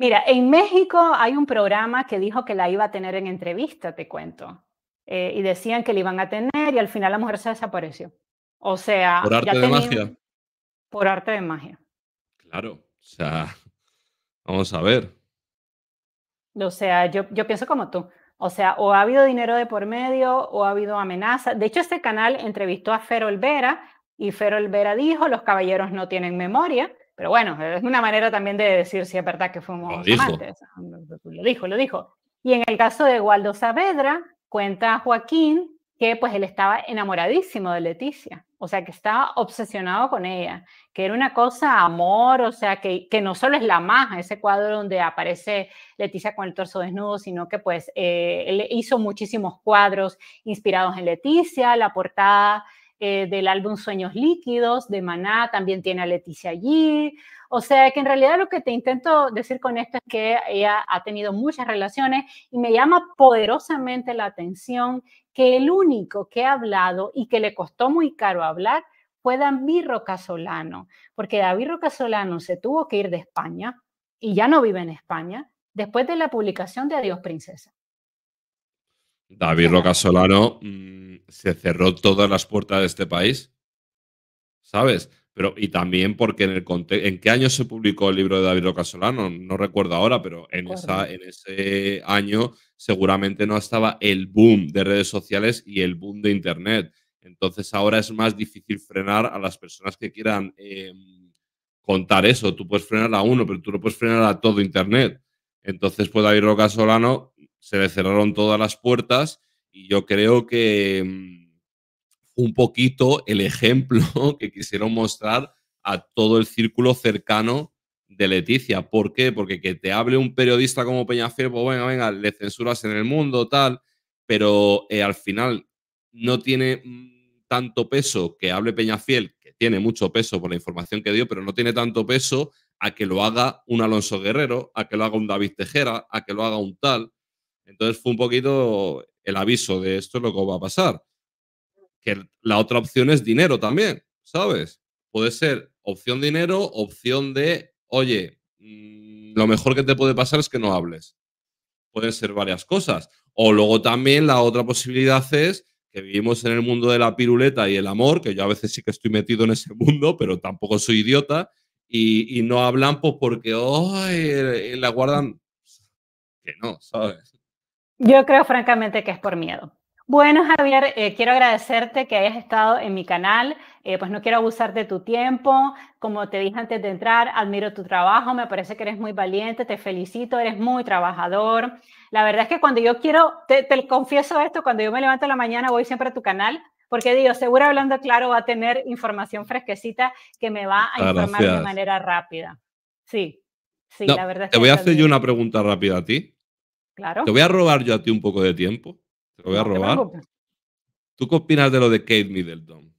Mira, en México hay un programa que dijo que la iba a tener en entrevista, te cuento. Eh, y decían que la iban a tener y al final la mujer se desapareció. O sea... Por arte de magia. Por arte de magia. Claro, o sea, (laughs) vamos a ver. O sea, yo, pienso como tú. O sea, o ha habido dinero de por medio o ha habido amenaza. De hecho, este canal entrevistó a Fero Olvera y Fero Olvera dijo, los caballeros no tienen memoria. Pero bueno, es una manera también de decir si es verdad que fuimos amantes. Lo dijo, lo dijo. Y en el caso de Waldo Saavedra, cuenta Joaquín que pues él estaba enamoradísimo de Leticia, o sea, que estaba obsesionado con ella, que era una cosa amor, o sea, que, que no solo es la más, ese cuadro donde aparece Leticia con el torso desnudo, sino que pues eh, él hizo muchísimos cuadros inspirados en Leticia, la portada eh, del álbum Sueños Líquidos, de Maná, también tiene a Leticia allí. O sea que en realidad lo que te intento decir con esto es que ella ha tenido muchas relaciones y me llama poderosamente la atención que el único que ha hablado y que le costó muy caro hablar fue David Rocasolano, porque David Rocasolano se tuvo que ir de España y ya no vive en España después de la publicación de Adiós Princesa. David Roca Solano mm, se cerró todas las puertas de este país. ¿Sabes? Pero, y también porque en el en qué año se publicó el libro de David Roca Solano, no recuerdo ahora, pero en, ese año seguramente no estaba el boom de redes sociales y el boom de internet. Entonces ahora es más difícil frenar a las personas que quieran em, contar eso. Tú puedes frenar a uno, pero tú no puedes frenar a todo internet. Entonces, pues David Roca Solano se le cerraron todas las puertas y yo creo que mm, un poquito el ejemplo (laughs) que quisieron mostrar a todo el círculo cercano de Leticia. ¿Por qué? Porque que te hable un periodista como Peñafiel, pues venga, venga, le censuras en el mundo, tal, pero eh, al final no tiene mm, tanto peso que hable Peñafiel, que tiene mucho peso por la información que dio, pero no tiene tanto peso a que lo haga un Alonso Guerrero, a que lo haga un David Tejera, a que lo haga un tal. Entonces fue un poquito el aviso de esto es lo que va a pasar. Que la otra opción es dinero también, ¿sabes? Puede ser opción dinero, opción de, oye, mm, lo mejor que te puede pasar es que no hables. Pueden ser varias cosas. O luego también la otra posibilidad es que vivimos en el mundo de la piruleta y el amor, que yo a veces sí que estoy metido en ese (laughs) mundo, pero tampoco soy idiota, y, no hablan pues porque eh, la guardan. Que no, ¿sabes? Yo creo francamente que es por miedo. Bueno, Javier, eh, quiero agradecerte que hayas estado en mi canal. Eh, pues no quiero abusar de tu tiempo. Como te dije antes de entrar, admiro tu trabajo, me parece que eres muy valiente, te felicito, eres muy trabajador. La verdad es que cuando yo quiero, te, confieso esto, cuando yo me levanto en la mañana voy siempre a tu canal porque digo, seguro hablando claro va a tener información fresquecita que me va a informar de manera rápida. Sí, sí, la verdad. Es que te voy a hacer yo una pregunta rápida a ti. Te voy a robar yo a ti un poco de tiempo. Te voy a robar. ¿Tú qué opinas de lo de Kate Middleton?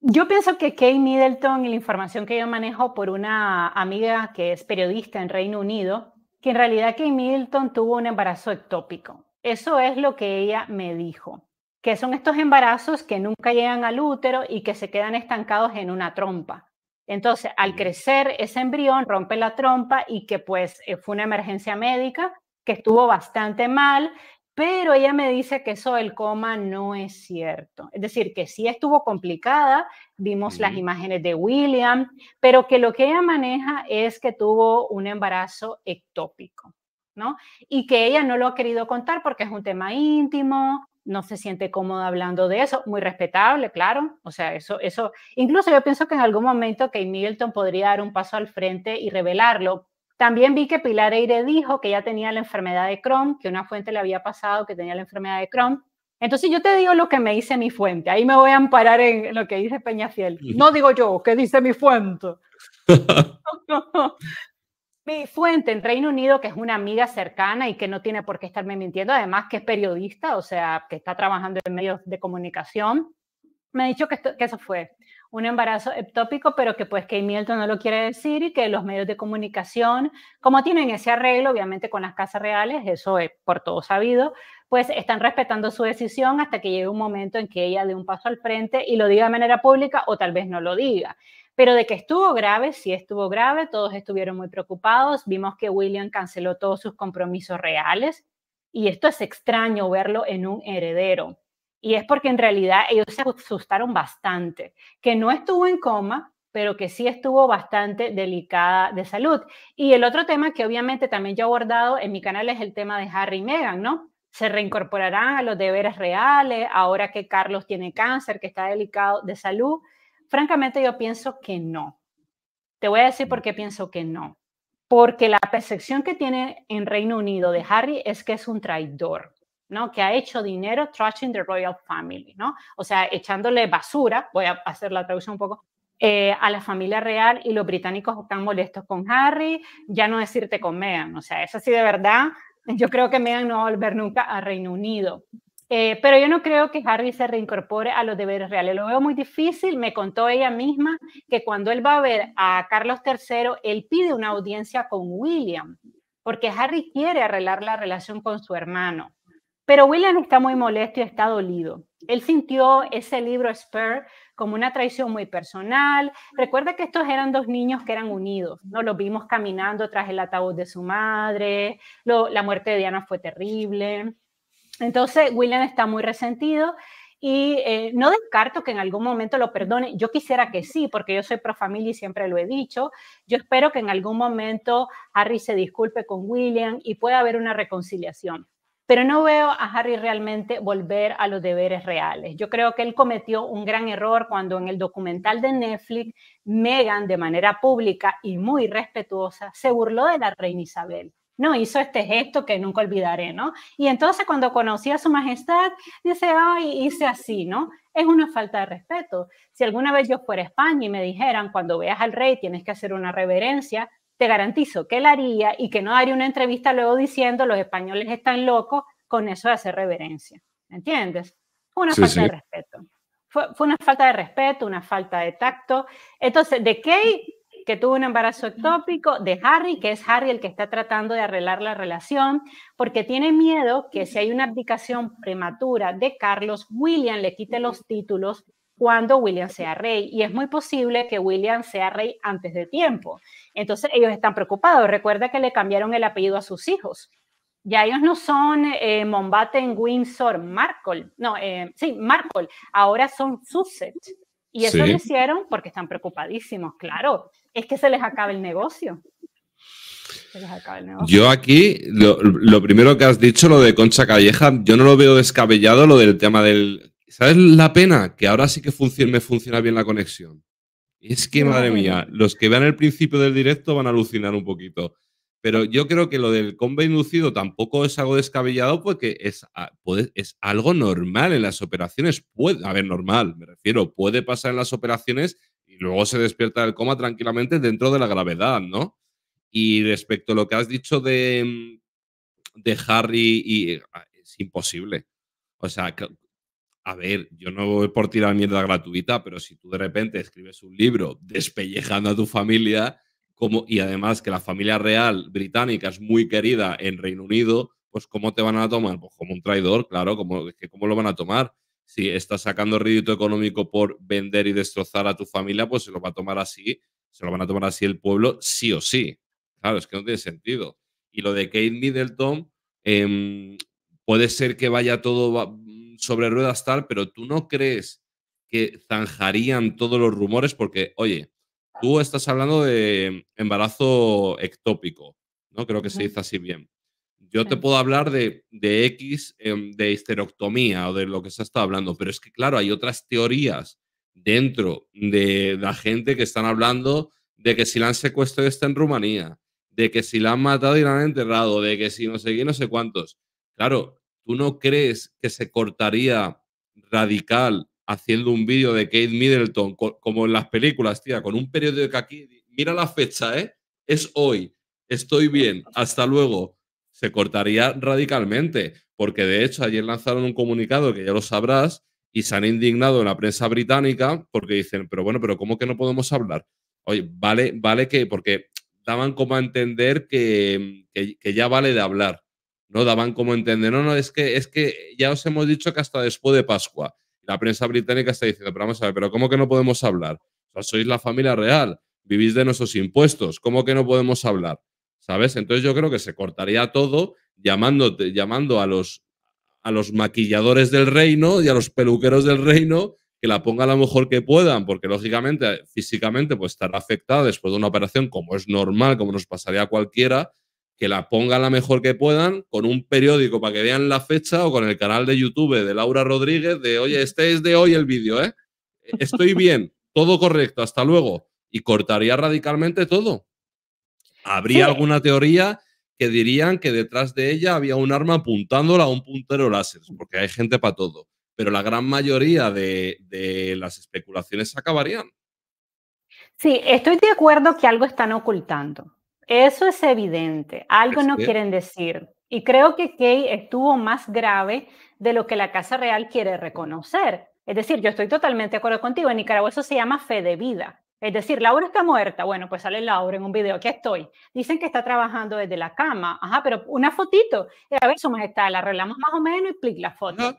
Yo pienso que Kate Middleton y la información que yo manejo por una amiga que es periodista en Reino Unido, que en realidad Kate Middleton tuvo un embarazo ectópico. Eso es lo que ella me dijo, que son estos embarazos que nunca llegan al útero y que se quedan estancados en una trompa. Entonces, al crecer ese embrión rompe la trompa y que pues eh, fue una emergencia médica que estuvo bastante mal, pero ella me dice que eso del coma no es cierto. Es decir, que sí estuvo complicada, vimos las imágenes de William, pero que lo que ella maneja es que tuvo un embarazo ectópico, ¿no? Y que ella no lo ha querido contar porque es un tema íntimo, no se siente cómodo hablando de eso, muy respetable, claro, o sea, eso, eso, incluso yo pienso que en algún momento que Middleton podría dar un paso al frente y revelarlo. También vi que Pilar Eire dijo que ya tenía la enfermedad de Crohn, que una fuente le había pasado que tenía la enfermedad de Crohn. Entonces yo te digo lo que me dice mi fuente, ahí me voy a amparar en lo que dice Peñafiel. No digo yo, que dice mi fuente? (laughs) (laughs) mi fuente en Reino Unido, que es una amiga cercana y que no tiene por qué estarme mintiendo, además que es periodista, o sea, que está trabajando en medios de comunicación, me ha dicho que, eso fue un embarazo ectópico, pero que pues que Milton no lo quiere decir y que los medios de comunicación, como tienen ese arreglo, obviamente con las casas reales, eso es por todo sabido, pues están respetando su decisión hasta que llegue un momento en que ella dé un paso al frente y lo diga de manera pública o tal vez no lo diga. Pero de que estuvo grave, sí estuvo grave, todos estuvieron muy preocupados, vimos que William canceló todos sus compromisos reales y esto es extraño verlo en un heredero. Y es porque en realidad ellos se asustaron bastante, que no estuvo en coma, pero que sí estuvo bastante delicada de salud. Y el otro tema que obviamente también yo he abordado en mi canal es el tema de Harry y Meghan, ¿no? se reincorporarán a los deberes reales ahora que Carlos tiene cáncer, que está delicado de salud. Francamente, yo pienso que no. Te voy a decir por mm. qué pienso que no. Porque la percepción que tiene en Reino Unido de Harry es que es un traidor, ¿no? Que ha hecho dinero trashing the royal family, ¿no? O sea, echándole basura, voy a hacer la traducción un poco, eh, a la familia real y los británicos están molestos con Harry, ya no decirte con Meghan. O sea, eso sí de verdad, yo creo que Meghan no va a volver nunca a Reino Unido. Eh, pero yo no creo que Harry se reincorpore a los deberes reales. Lo veo muy difícil. Me contó ella misma que cuando él va a ver a Carlos III, él pide una audiencia con William, porque Harry quiere arreglar la relación con su hermano. Pero William está muy molesto y está dolido. Él sintió ese libro Spur como una traición muy personal. Recuerda que estos eran dos niños que eran unidos, ¿no? Los vimos caminando tras el ataúd de su madre, la muerte de Diana fue terrible. Entonces, William está muy resentido y eh, no descarto que en algún momento lo perdone. Yo quisiera que sí, porque yo soy pro familia y siempre lo he dicho. Yo espero que en algún momento Harry se disculpe con William y pueda haber una reconciliación. Pero no veo a Harry realmente volver a los deberes reales. Yo creo que él cometió un gran error cuando en el documental de Netflix, Meghan, de manera pública y muy respetuosa, se burló de la reina Isabel no, hizo este gesto que nunca olvidaré, ¿no? Y entonces cuando conocí a su majestad, dice, ay, hice así, ¿no? Es una falta de respeto. Si alguna vez yo fuera a España y me dijeran, cuando veas al rey tienes que hacer una reverencia, te garantizo que él haría y que no haría una entrevista luego diciendo, los españoles están locos con eso de hacer reverencia, ¿me entiendes? Una falta de respeto. Fue, una falta de respeto, una falta de tacto. Entonces, de qué...? que tuvo un embarazo ectópico, de Harry, que es Harry el que está tratando de arreglar la relación, porque tiene miedo que si hay una abdicación prematura de Carlos, William le quite los títulos cuando William sea rey. Y es muy posible que William sea rey antes de tiempo. Entonces ellos están preocupados. Recuerda que le cambiaron el apellido a sus hijos. Ya ellos no son eh, Mombaten, Windsor, Markle. No, eh, sí, Markle. Ahora son Sussex. Y eso lo hicieron porque están preocupadísimos, claro es que se les acabe el negocio. Yo aquí, lo, primero que has dicho, lo de Concha Calleja, yo no lo veo descabellado, lo del tema del... ¿Sabes la pena? Que ahora sí que me funciona bien la conexión. Es que, madre mía, los que vean el principio del directo van a alucinar un poquito. Pero yo creo que lo del combo inducido tampoco es algo descabellado porque es, es algo normal en las operaciones. a ver, normal, me refiero, puede pasar en las operaciones luego se despierta del coma tranquilamente dentro de la gravedad, ¿no? Y respecto a lo que has dicho de, mm, de Harry, eh, ah, es imposible. O sea, a ver, yo no voy por tirar mierda gratuita, pero si tú de repente escribes un libro despellejando a tu familia, como, y además que la familia real británica es muy querida en Reino Unido, pues ¿cómo te van a tomar? Pues como un traidor, claro, como, ¿cómo lo van a tomar? si estás sacando rédito económico por vender y destrozar a tu familia, pues se lo va a tomar así, se lo van a tomar así el pueblo sí o sí. Claro, es que no tiene sentido. Y lo de Kate Middleton, em, puede ser que vaya todo mm, sobre ruedas tal, pero tú no crees que zanjarían todos los rumores porque, oye, tú estás hablando de em, embarazo ectópico, ¿no? Creo que se dice así bien. Yo te puedo hablar de, X, em, de histerectomía o de lo que se está hablando, pero es que, claro, hay otras teorías dentro de la gente que están hablando de que si la han secuestrado está en Rumanía, de que si la han matado y la han enterrado, de que si no sé qué, no sé cuántos. Claro, ¿tú no crees que se cortaría radical haciendo un vídeo de Kate Middleton, como en las películas, tía, con un periódico que aquí, mira la fecha, ¿eh? Es hoy, estoy bien, hasta luego se cortaría radicalmente, porque de hecho ayer lanzaron un comunicado que ya lo sabrás y se han indignado en la prensa británica porque dicen, pero bueno, pero ¿cómo que no podemos hablar? Oye, vale, vale que, porque daban como a entender que, que, ya vale de hablar, ¿no? Daban como a entender, no, no, es que, es que ya os hemos dicho que hasta después de Pascua. La prensa británica está diciendo, pero vamos a ver, pero ¿cómo que no podemos hablar? sois la familia real, vivís de nuestros impuestos, ¿cómo que no podemos hablar? ¿sabes? Entonces yo creo que se cortaría todo llamando, llamando a, los, a los maquilladores del reino y a los peluqueros del reino que la pongan lo mejor que puedan, porque lógicamente, físicamente, pues estará afectada después de una operación, como es normal, como nos pasaría a cualquiera, que la pongan la mejor que puedan, con un periódico para que vean la fecha o con el canal de YouTube de Laura Rodríguez de, oye, este es de hoy el vídeo, ¿eh? Estoy bien, todo correcto, hasta luego. Y cortaría radicalmente todo habría alguna teoría que dirían que detrás de ella había un arma apuntándola a un puntero láser, porque hay gente para todo. Pero la gran mayoría de, las especulaciones acabarían. Sí, estoy de acuerdo que algo están ocultando. Eso es evidente. Algo no quieren decir. Y creo que Kate estuvo más grave de lo que la Casa Real quiere reconocer. Es decir, yo estoy totalmente de acuerdo contigo. En Nicaragua eso se llama fe de vida. Es decir, Laura está muerta. Bueno, pues sale Laura en un video. que estoy. Dicen que está trabajando desde la cama. Ajá, pero una fotito. A ver, su majestad, la arreglamos más o menos y clic la foto.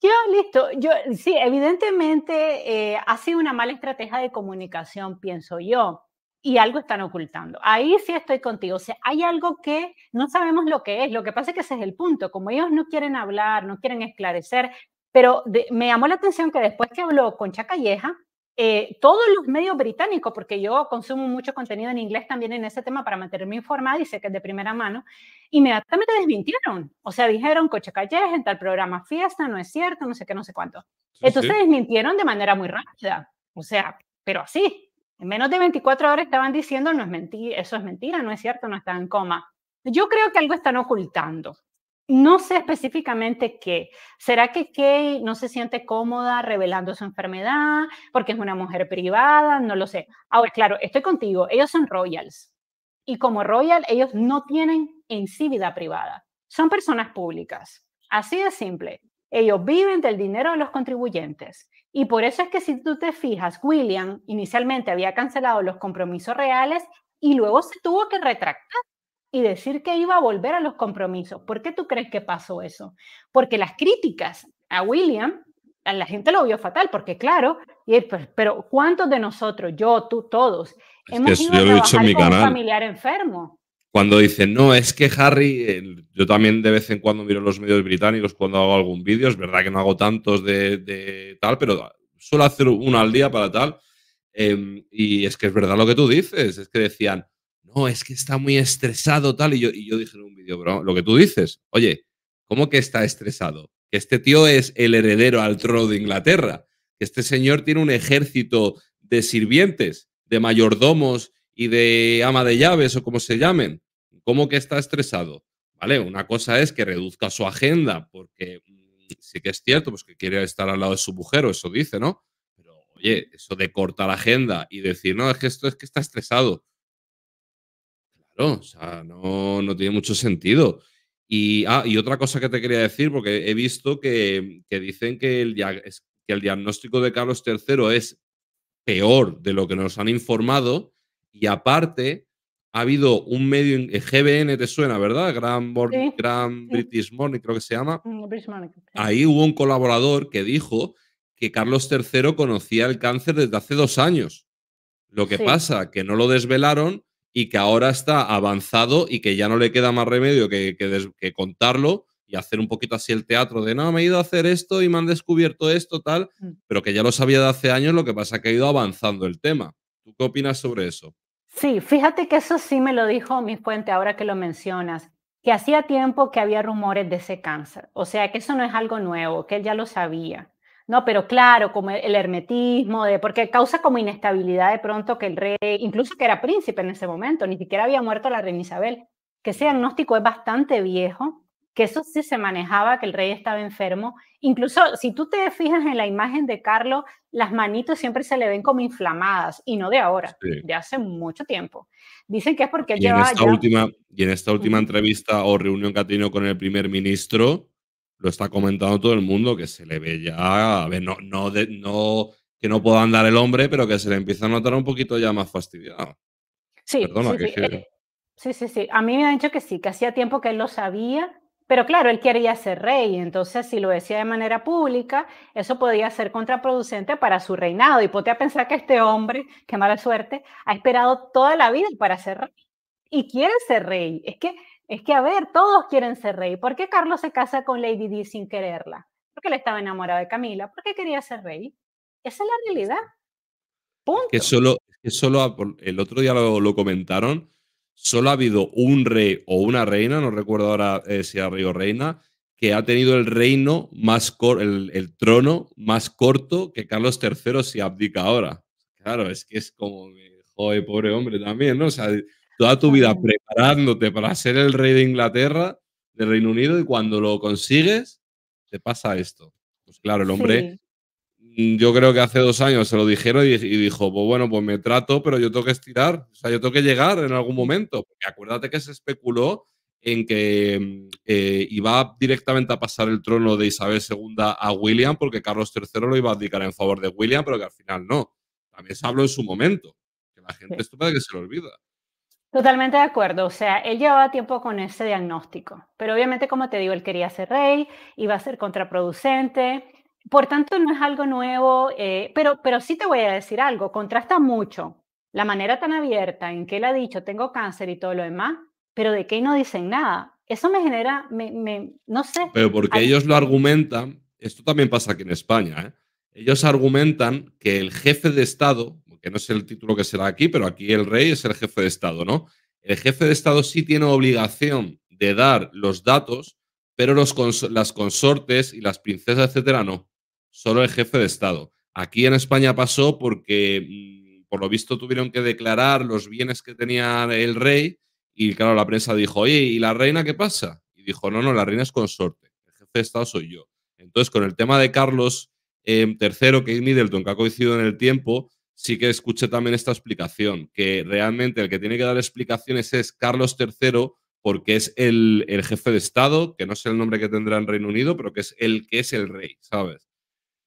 Yo, listo. Yo, sí, evidentemente eh, ha sido una mala estrategia de comunicación, pienso yo. Y algo están ocultando. Ahí sí estoy contigo. O sea, hay algo que no sabemos lo que es. Lo que pasa es que ese es el punto. Como ellos no quieren hablar, no quieren esclarecer. Pero me llamó la atención que después que habló con Chacalleja, eh, todos los medios británicos, porque yo consumo mucho contenido en inglés también en ese tema para mantenerme informada y sé que es de primera mano, inmediatamente desmintieron. O sea, dijeron coche callej, en tal programa fiesta, no es cierto, no sé qué, no sé cuánto. Entonces desmintieron de manera muy rápida. O sea, pero así. En menos de 24 horas estaban diciendo, no es mentira, eso es mentira, no es cierto, no está en coma. Yo creo que algo están ocultando. No sé específicamente qué. ¿Será que Kay no se siente cómoda revelando su enfermedad porque es una mujer privada? No lo sé. Ahora, claro, estoy contigo. Ellos son royals. Y como royal, ellos no tienen en sí vida privada. Son personas públicas. Así de simple. Ellos viven del dinero de los contribuyentes. Y por eso es que si tú te fijas, William inicialmente había cancelado los compromisos reales y luego se tuvo que retractar y decir que iba a volver a los compromisos. ¿Por qué tú crees que pasó eso? Porque las críticas a William, a la gente lo vio fatal, porque claro, y pues, pero ¿cuántos de nosotros, yo, tú, todos, hemos ido un familiar enfermo? Cuando dicen, no, es que Harry, yo también de vez en cuando miro los medios británicos cuando hago algún vídeo, es verdad que no hago tantos de, tal, pero suelo hacer uno al día para tal. Em, y es que es verdad lo que tú dices, es que decían, no, es que está muy estresado tal. Y yo, y yo dije en un vídeo, bro, lo que tú dices, oye, ¿cómo que está estresado? Que este tío es el heredero al trono de Inglaterra, que este señor tiene un ejército de sirvientes, de mayordomos y de ama de llaves o como se llamen. ¿Cómo que está estresado? ¿Vale? Una cosa es que reduzca su agenda, porque mm, sí que es cierto, pues que quiere estar al lado de su mujer, o eso dice, ¿no? Pero, oye, eso de cortar la agenda y decir, no, es que esto es que está estresado o sea, no, no tiene mucho sentido. Y, ah, otra cosa que te quería decir, porque he visto que, dicen que el, que el diagnóstico de Carlos III es peor de lo que nos han informado y aparte ha habido un medio, GBN eh, te suena, ¿verdad? Gran, British Morning creo que se llama. Mm, Ahí hubo un colaborador que dijo que Carlos III conocía el cáncer desde hace dos años. Lo que pasa que no lo desvelaron y que ahora está avanzado y que ya no le queda más remedio que, que, contarlo y hacer un poquito así el teatro de no, me he ido a hacer esto y me han descubierto esto, tal, mm. pero que ya lo sabía de hace años, lo que pasa es que ha ido avanzando el tema. ¿Tú qué opinas sobre eso? Sí, fíjate que eso sí me lo dijo mi fuente ahora que lo mencionas, que hacía tiempo que había rumores de ese cáncer, o sea que eso no es algo nuevo, que él ya lo sabía. No, pero claro, como el hermetismo, de, porque causa como inestabilidad de pronto que el rey, incluso que era príncipe en ese momento, ni siquiera había muerto la reina Isabel, que ese diagnóstico es bastante viejo, que eso sí se manejaba, que el rey estaba enfermo. Incluso si tú te fijas en la imagen de Carlos, las manitos siempre se le ven como inflamadas, y no de ahora, de hace mucho tiempo. Dicen que es porque él Esta última, y en esta última entrevista o reunión que ha tenido con el primer ministro, lo está comentando todo el mundo, que se le ve ya, a ver, no, no, no que no pueda andar el hombre, pero que se le empieza a notar un poquito ya más fastidiado. Eh, sí, sí, sí. A mí me han dicho que sí, que hacía tiempo que él lo sabía, pero claro, él quería ser rey, entonces si lo decía de manera pública, eso podía ser contraproducente para su reinado. Y ponte pensar que este hombre, qué mala suerte, ha esperado toda la vida para ser rey y quiere ser rey. Es que es que, a ver, todos quieren ser rey. ¿Por qué Carlos se casa con Lady Di sin quererla? Porque le estaba enamorado de Camila. ¿Por qué quería ser rey? Esa es la realidad. Punto. Que solo, que solo el otro día lo, comentaron. Solo ha habido un rey o una reina, no recuerdo ahora eh, si era rey o reina, que ha tenido el reino más el, trono más corto que Carlos III si abdica ahora. Claro, es que es como, joder, pobre hombre también, ¿no? O sea, toda tu vida preparándote para ser el rey de Inglaterra, del Reino Unido, y cuando lo consigues, te pasa esto. Pues claro, el hombre, mm, yo creo que hace dos años se lo dijeron y, dijo, pues bueno, pues me trato, pero yo tengo que estirar, o sea, yo tengo que llegar en algún momento, porque acuérdate que se especuló en que mm, eh, iba directamente a pasar el trono de Isabel II a William, porque Carlos III lo iba a dedicar en favor de William, pero que al final no. También se habló en su momento, que la gente estúpida que se lo olvida. Totalmente de acuerdo, o sea, él llevaba tiempo con ese diagnóstico, pero obviamente como te digo, él quería ser rey, iba a ser contraproducente, por tanto no es algo nuevo, eh, pero, pero sí te voy a decir algo, contrasta mucho la manera tan abierta en que él ha dicho tengo cáncer y todo lo demás, pero de que no dicen nada. Eso me genera, me, no sé. Pero porque ellos lo argumentan, esto también pasa aquí en España, ¿eh? ellos argumentan que el jefe de Estado que no es el título que será aquí, pero aquí el rey es el jefe de Estado, ¿no? El jefe de Estado sí tiene obligación de dar los datos, pero los las consortes y las princesas, etcétera, no. Solo el jefe de Estado. Aquí en España pasó porque, mm, por lo visto, tuvieron que declarar los bienes que tenía el rey y, claro, la prensa dijo, oye, ¿y la reina qué pasa? Y dijo, no, no, la reina es consorte. El jefe de Estado soy yo. Entonces, con el tema de Carlos III, eh, que es Middleton, que ha coincidido en el tiempo, sí que escuché también esta explicación, que realmente el que tiene que dar explicaciones es Carlos III, porque es el, jefe de Estado, que no sé el nombre que tendrá en Reino Unido, pero que es el que es el rey, ¿sabes?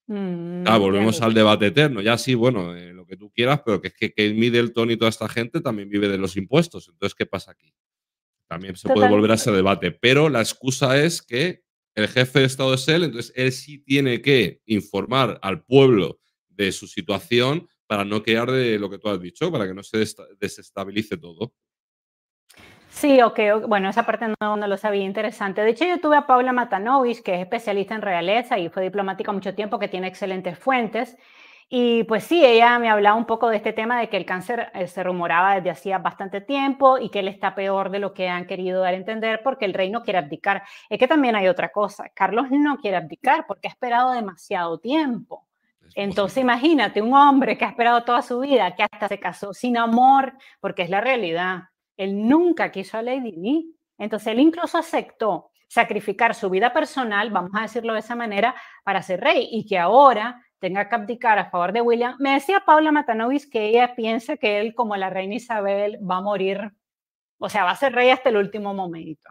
Mm, volvemos al debate eterno. Ya sí, bueno, eh, lo que tú quieras, pero que es que Kate Middleton y toda esta gente también vive de los impuestos. Entonces, ¿qué pasa aquí? También se puede volver a ese debate, pero la excusa es que el jefe de Estado es él, entonces él sí tiene que informar al pueblo de su situación para no quedar de lo que tú has dicho, para que no se desestabilice todo. Sí, ok, bueno, esa parte no, lo sabía, interesante. De hecho, yo tuve a Paula Matanovich, que es especialista en realeza y fue diplomática mucho tiempo, que tiene excelentes fuentes. Y pues sí, ella me hablaba un poco de este tema de que el cáncer eh, se rumoraba desde hacía bastante tiempo y que él está peor de lo que han querido dar a entender porque el rey no quiere abdicar. Es que también hay otra cosa, Carlos no quiere abdicar porque ha esperado demasiado tiempo. Entonces imagínate un hombre que ha esperado toda su vida, que hasta se casó sin amor, porque es la realidad. Él nunca quiso a Lady Di. Entonces él incluso aceptó sacrificar su vida personal, vamos a decirlo de esa manera, para ser rey y que ahora tenga que abdicar a favor de William. Me decía Paula Matanovis que ella piensa que él, como la reina Isabel, va a morir, o sea, va a ser rey hasta el último momento.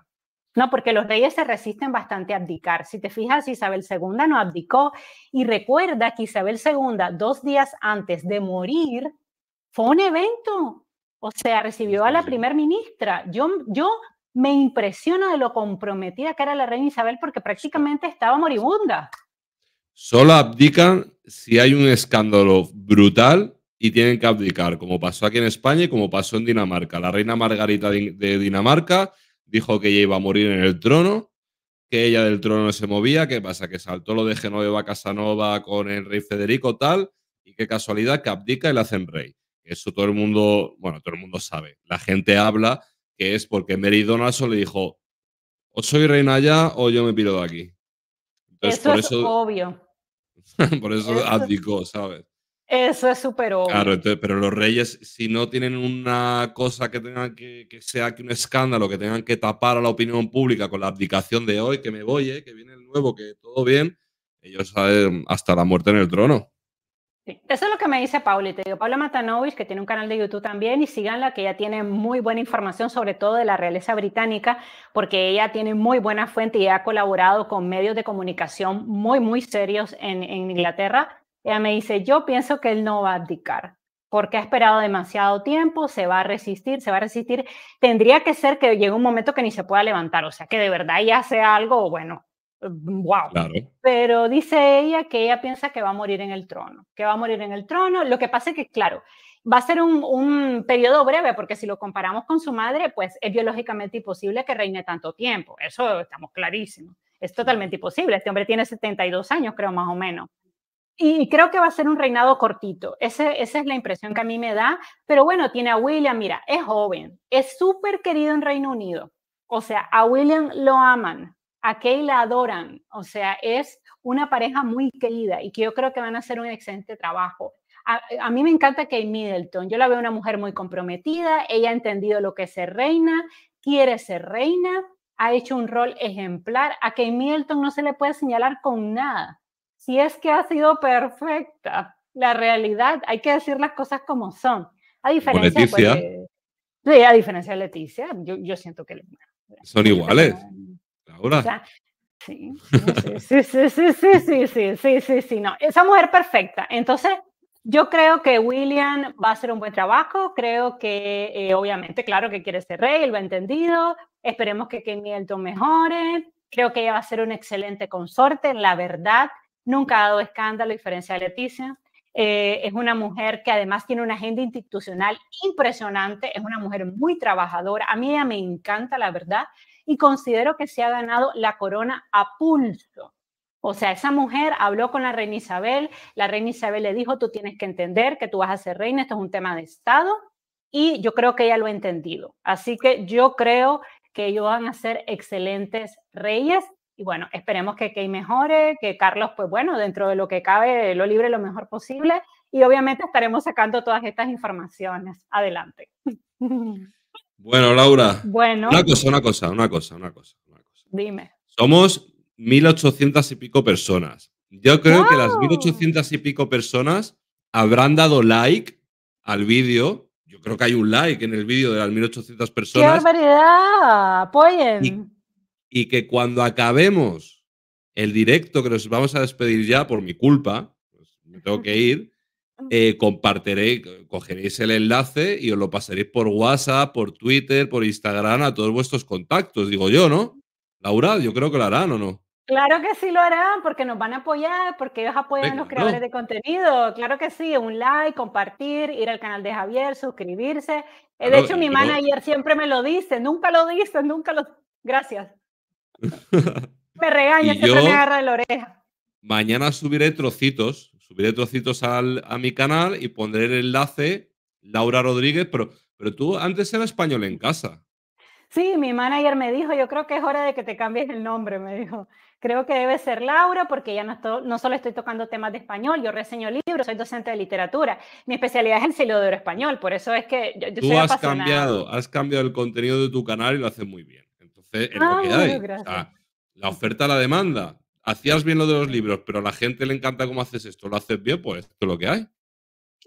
No, porque los reyes se resisten bastante a abdicar. Si te fijas, Isabel II no abdicó. Y recuerda que Isabel II, dos días antes de morir, fue un evento. O sea, recibió a la primer ministra. Yo, yo me impresiono de lo comprometida que era la reina Isabel porque prácticamente estaba moribunda. Solo abdican si hay un escándalo brutal y tienen que abdicar, como pasó aquí en España y como pasó en Dinamarca. La reina Margarita de Dinamarca dijo que ella iba a morir en el trono, que ella del trono se movía, ¿qué pasa? Que saltó lo de Genoveva Casanova con el rey Federico tal, y qué casualidad que abdica y la hacen rey. Eso todo el mundo, bueno, todo el mundo sabe. La gente habla que es porque Mary Donaldson le dijo, o soy reina ya o yo me piro de aquí. Entonces, eso por es obvio. (laughs) por eso abdicó, ¿sabes? Eso es súper obvio. Claro, pero los reyes, si no tienen una cosa que tengan que, sea que un escándalo, que tengan que tapar a la opinión pública con la abdicación de hoy, que me voy, eh, que viene el nuevo, que todo bien, ellos saben hasta la muerte en el trono. Eso es lo que me dice Pauli, te digo, Paula Matanovis, que tiene un canal de YouTube también, y síganla, que ella tiene muy buena información, sobre todo de la realeza británica, porque ella tiene muy buena fuente y ha colaborado con medios de comunicación muy, muy serios en Inglaterra ella me dice, yo pienso que él no va a abdicar porque ha esperado demasiado tiempo, se va a resistir, se va a resistir. Tendría que ser que llegue un momento que ni se pueda levantar, o sea, que de verdad ya sea algo, bueno, wow. Mm, Pero dice ella que ella piensa que va a morir en el trono, que va a morir en el trono. Lo que pasa es que, claro, va a ser un, un periodo breve, porque si lo comparamos con su madre, pues es biológicamente imposible que reine tanto tiempo, eso estamos clarísimos. Es totalmente imposible. Este hombre tiene 72 años, creo, más o menos. Y creo que va a ser un reinado cortito. esa es la impresión que a mí me da. Pero bueno, tiene a William, mira, es joven, es súper querido en Reino Unido. O sea, a William lo aman, a Kay la adoran. O sea, es una pareja muy querida y que yo creo que van a hacer un excelente trabajo. A, a, mí me encanta Kay Middleton. Yo la veo una mujer muy comprometida. Ella ha entendido lo que es ser reina, quiere ser reina, ha hecho un rol ejemplar. A Kay Middleton no se le puede señalar con nada si es que ha sido perfecta. La realidad, hay que decir las cosas como son. A diferencia, Leticia. sí, a diferencia de Leticia, yo, yo siento que... Son iguales. Laura. sí, sí, sí, sí, sí, sí, sí, sí, sí, no. Esa mujer perfecta. Entonces, yo creo que William va a hacer un buen trabajo. Creo que, obviamente, claro que quiere ser rey, lo ha entendido. Esperemos que Kenny Elton mejore. Creo que ella va a ser un excelente consorte, la verdad nunca ha dado escándalo, a diferencia de Leticia. Eh, es una mujer que además tiene una agenda institucional impresionante, es una mujer muy trabajadora. A mí ella me encanta, la verdad, y considero que se ha ganado la corona a pulso. O sea, esa mujer habló con la reina Isabel, la reina Isabel le dijo, tú tienes que entender que tú vas a ser reina, esto es un tema de Estado, y yo creo que ella lo ha entendido. Así que yo creo que ellos van a ser excelentes reyes y bueno, esperemos que Key mejore, que Carlos, pues bueno, dentro de lo que cabe, lo libre lo mejor posible. Y obviamente estaremos sacando todas estas informaciones. Adelante. Bueno, Laura. Bueno. Una cosa, una cosa, una cosa, una cosa. Una cosa. Dime. Somos 1.800 y pico personas. Yo creo que las 1.800 y pico personas habrán dado like al vídeo. Yo creo que hay un like en el vídeo de las 1.800 personas. ¡Qué barbaridad! ¡Apoyen! y que cuando acabemos el directo, que nos vamos a despedir ya por mi culpa, pues, me tengo que ir, mm. eh, compartiré, cogeréis el enlace y os lo pasaréis por WhatsApp, por Twitter, por Instagram, a todos vuestros contactos, digo yo, ¿no? Laura, yo creo que lo harán o no. Claro que sí lo harán, porque nos van a apoyar, porque ellos apoyan a los creadores de contenido. Claro que sí, un like, compartir, ir al canal de Javier, suscribirse. Eh, de hecho, mi manager siempre me lo dice, nunca lo dice, nunca lo... Gracias me regaña, me agarra de la oreja. Mañana subiré trocitos, subiré trocitos al, a mi canal y pondré el enlace Laura Rodríguez, pero, pero tú antes era español en casa. Sí, mi manager me dijo, yo creo que es hora de que te cambies el nombre, me dijo. Creo que debe ser Laura porque ya no, no solo estoy tocando temas de español, yo reseño libros, soy docente de literatura. Mi especialidad es el oro español, por eso es que yo, Tú has cambiado, has cambiado el contenido de tu canal y lo haces muy bien la oferta a la demanda. Hacías bien lo de los libros, pero a la gente le encanta cómo haces esto, lo haces bien, pues esto es lo que hay.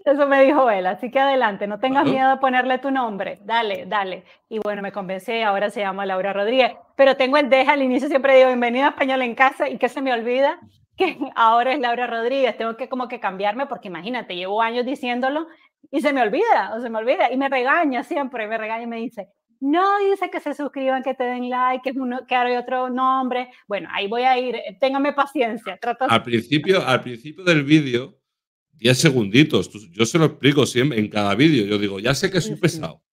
Eso me dijo él, así que adelante, no tengas miedo a ponerle tu nombre, dale, dale. Y bueno, me convencé, ahora se llama Laura Rodríguez, pero tengo el deja, al inicio siempre digo bienvenida a Español en Casa y que se me olvida que ahora es Laura Rodríguez, tengo que como que cambiarme porque imagínate, llevo años diciéndolo y se me olvida, o se me olvida, y me regaña siempre, me regaña y me dice, no dice que se suscriban, que te den like, que, ahora hay otro nombre. Bueno, ahí voy a ir, téngame paciencia. al, principio, al principio del vídeo, 10 segunditos, yo se lo explico siempre en cada vídeo, yo digo, ya sé que soy pesado,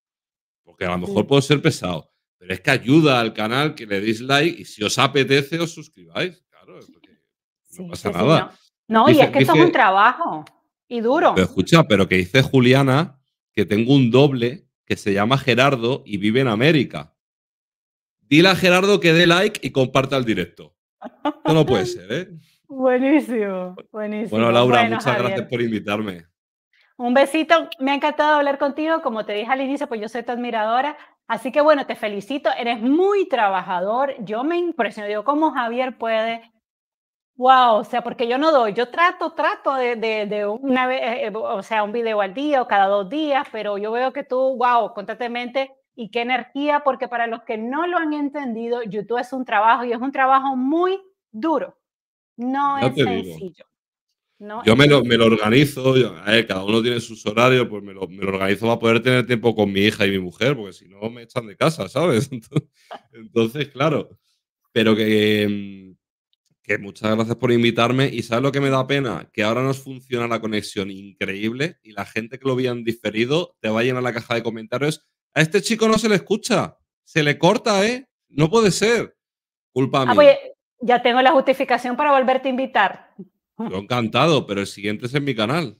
porque a lo mejor puedo ser pesado, pero es que ayuda al canal que le deis like y si os apetece os suscribáis, claro, no pasa nada. no, y es que es un trabajo y duro. escucha, pero que dice Juliana que tengo un doble que se llama Gerardo y vive en América. Dile a Gerardo que dé like y comparta el directo. no puede ser, ¿eh? (laughs) Buenísimo, buenísimo. Bueno, Laura, muchas gracias por invitarme. Un besito, me ha encantado hablar contigo, como te dije al inicio, pues yo soy tu admiradora, así que bueno, te felicito, eres muy trabajador, yo me impresiono, digo, ¿cómo Javier puede Wow, o sea, porque yo no doy, yo trato, trato de, de, de una vez, eh, eh, o sea, un video al día o cada dos días, pero yo veo que tú, wow, constantemente y qué energía, porque para los que no lo han entendido, YouTube es un trabajo y es un trabajo muy duro. No, es sencillo. yo me, lo, me organizo, cada uno tiene sus horarios, pues me lo, me organizo para poder tener tiempo con mi hija y mi mujer, porque si no me echan de casa, ¿sabes? (laughs) entonces claro, pero que... Mm, muchas gracias por invitarme. Y sabes lo que me da pena, que ahora nos funciona la conexión increíble y la gente que lo habían diferido te va a llenar la caja de comentarios. A este chico no se le escucha, se le corta, ¿eh? No puede ser. Culpa ah, mía. Pues, ya tengo la justificación para volverte a invitar. Yo encantado, pero el siguiente es en mi canal.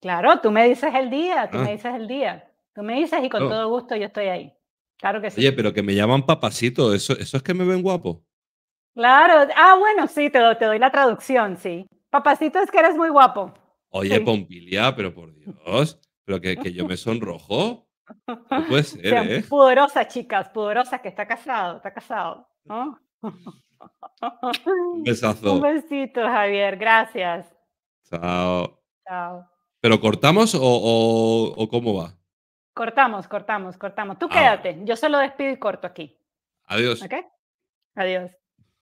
Claro, tú me dices el día, tú me ah. dices el día. Tú me dices y con todo gusto yo estoy ahí. Claro que sí. Oye, pero que me llaman papacito, ¿eso, eso es que me ven guapo? Claro, ah, bueno, sí, te, te doy la traducción, sí. Papacito, es que eres muy guapo. Oye, Pompilia, pero por Dios, pero que, que yo me sonrojo. No puede (laughs) ser, ¿eh? Pudorosa, chicas, pudorosa, que está casado, está casado. Un (laughs) besazo. Un besito, Javier, gracias. Chao. Chao. ¿Pero cortamos o, cómo va? Cortamos, cortamos, cortamos. Tú ah, quédate, yo solo despido y corto aquí. Adiós. ¿Ok? Adiós.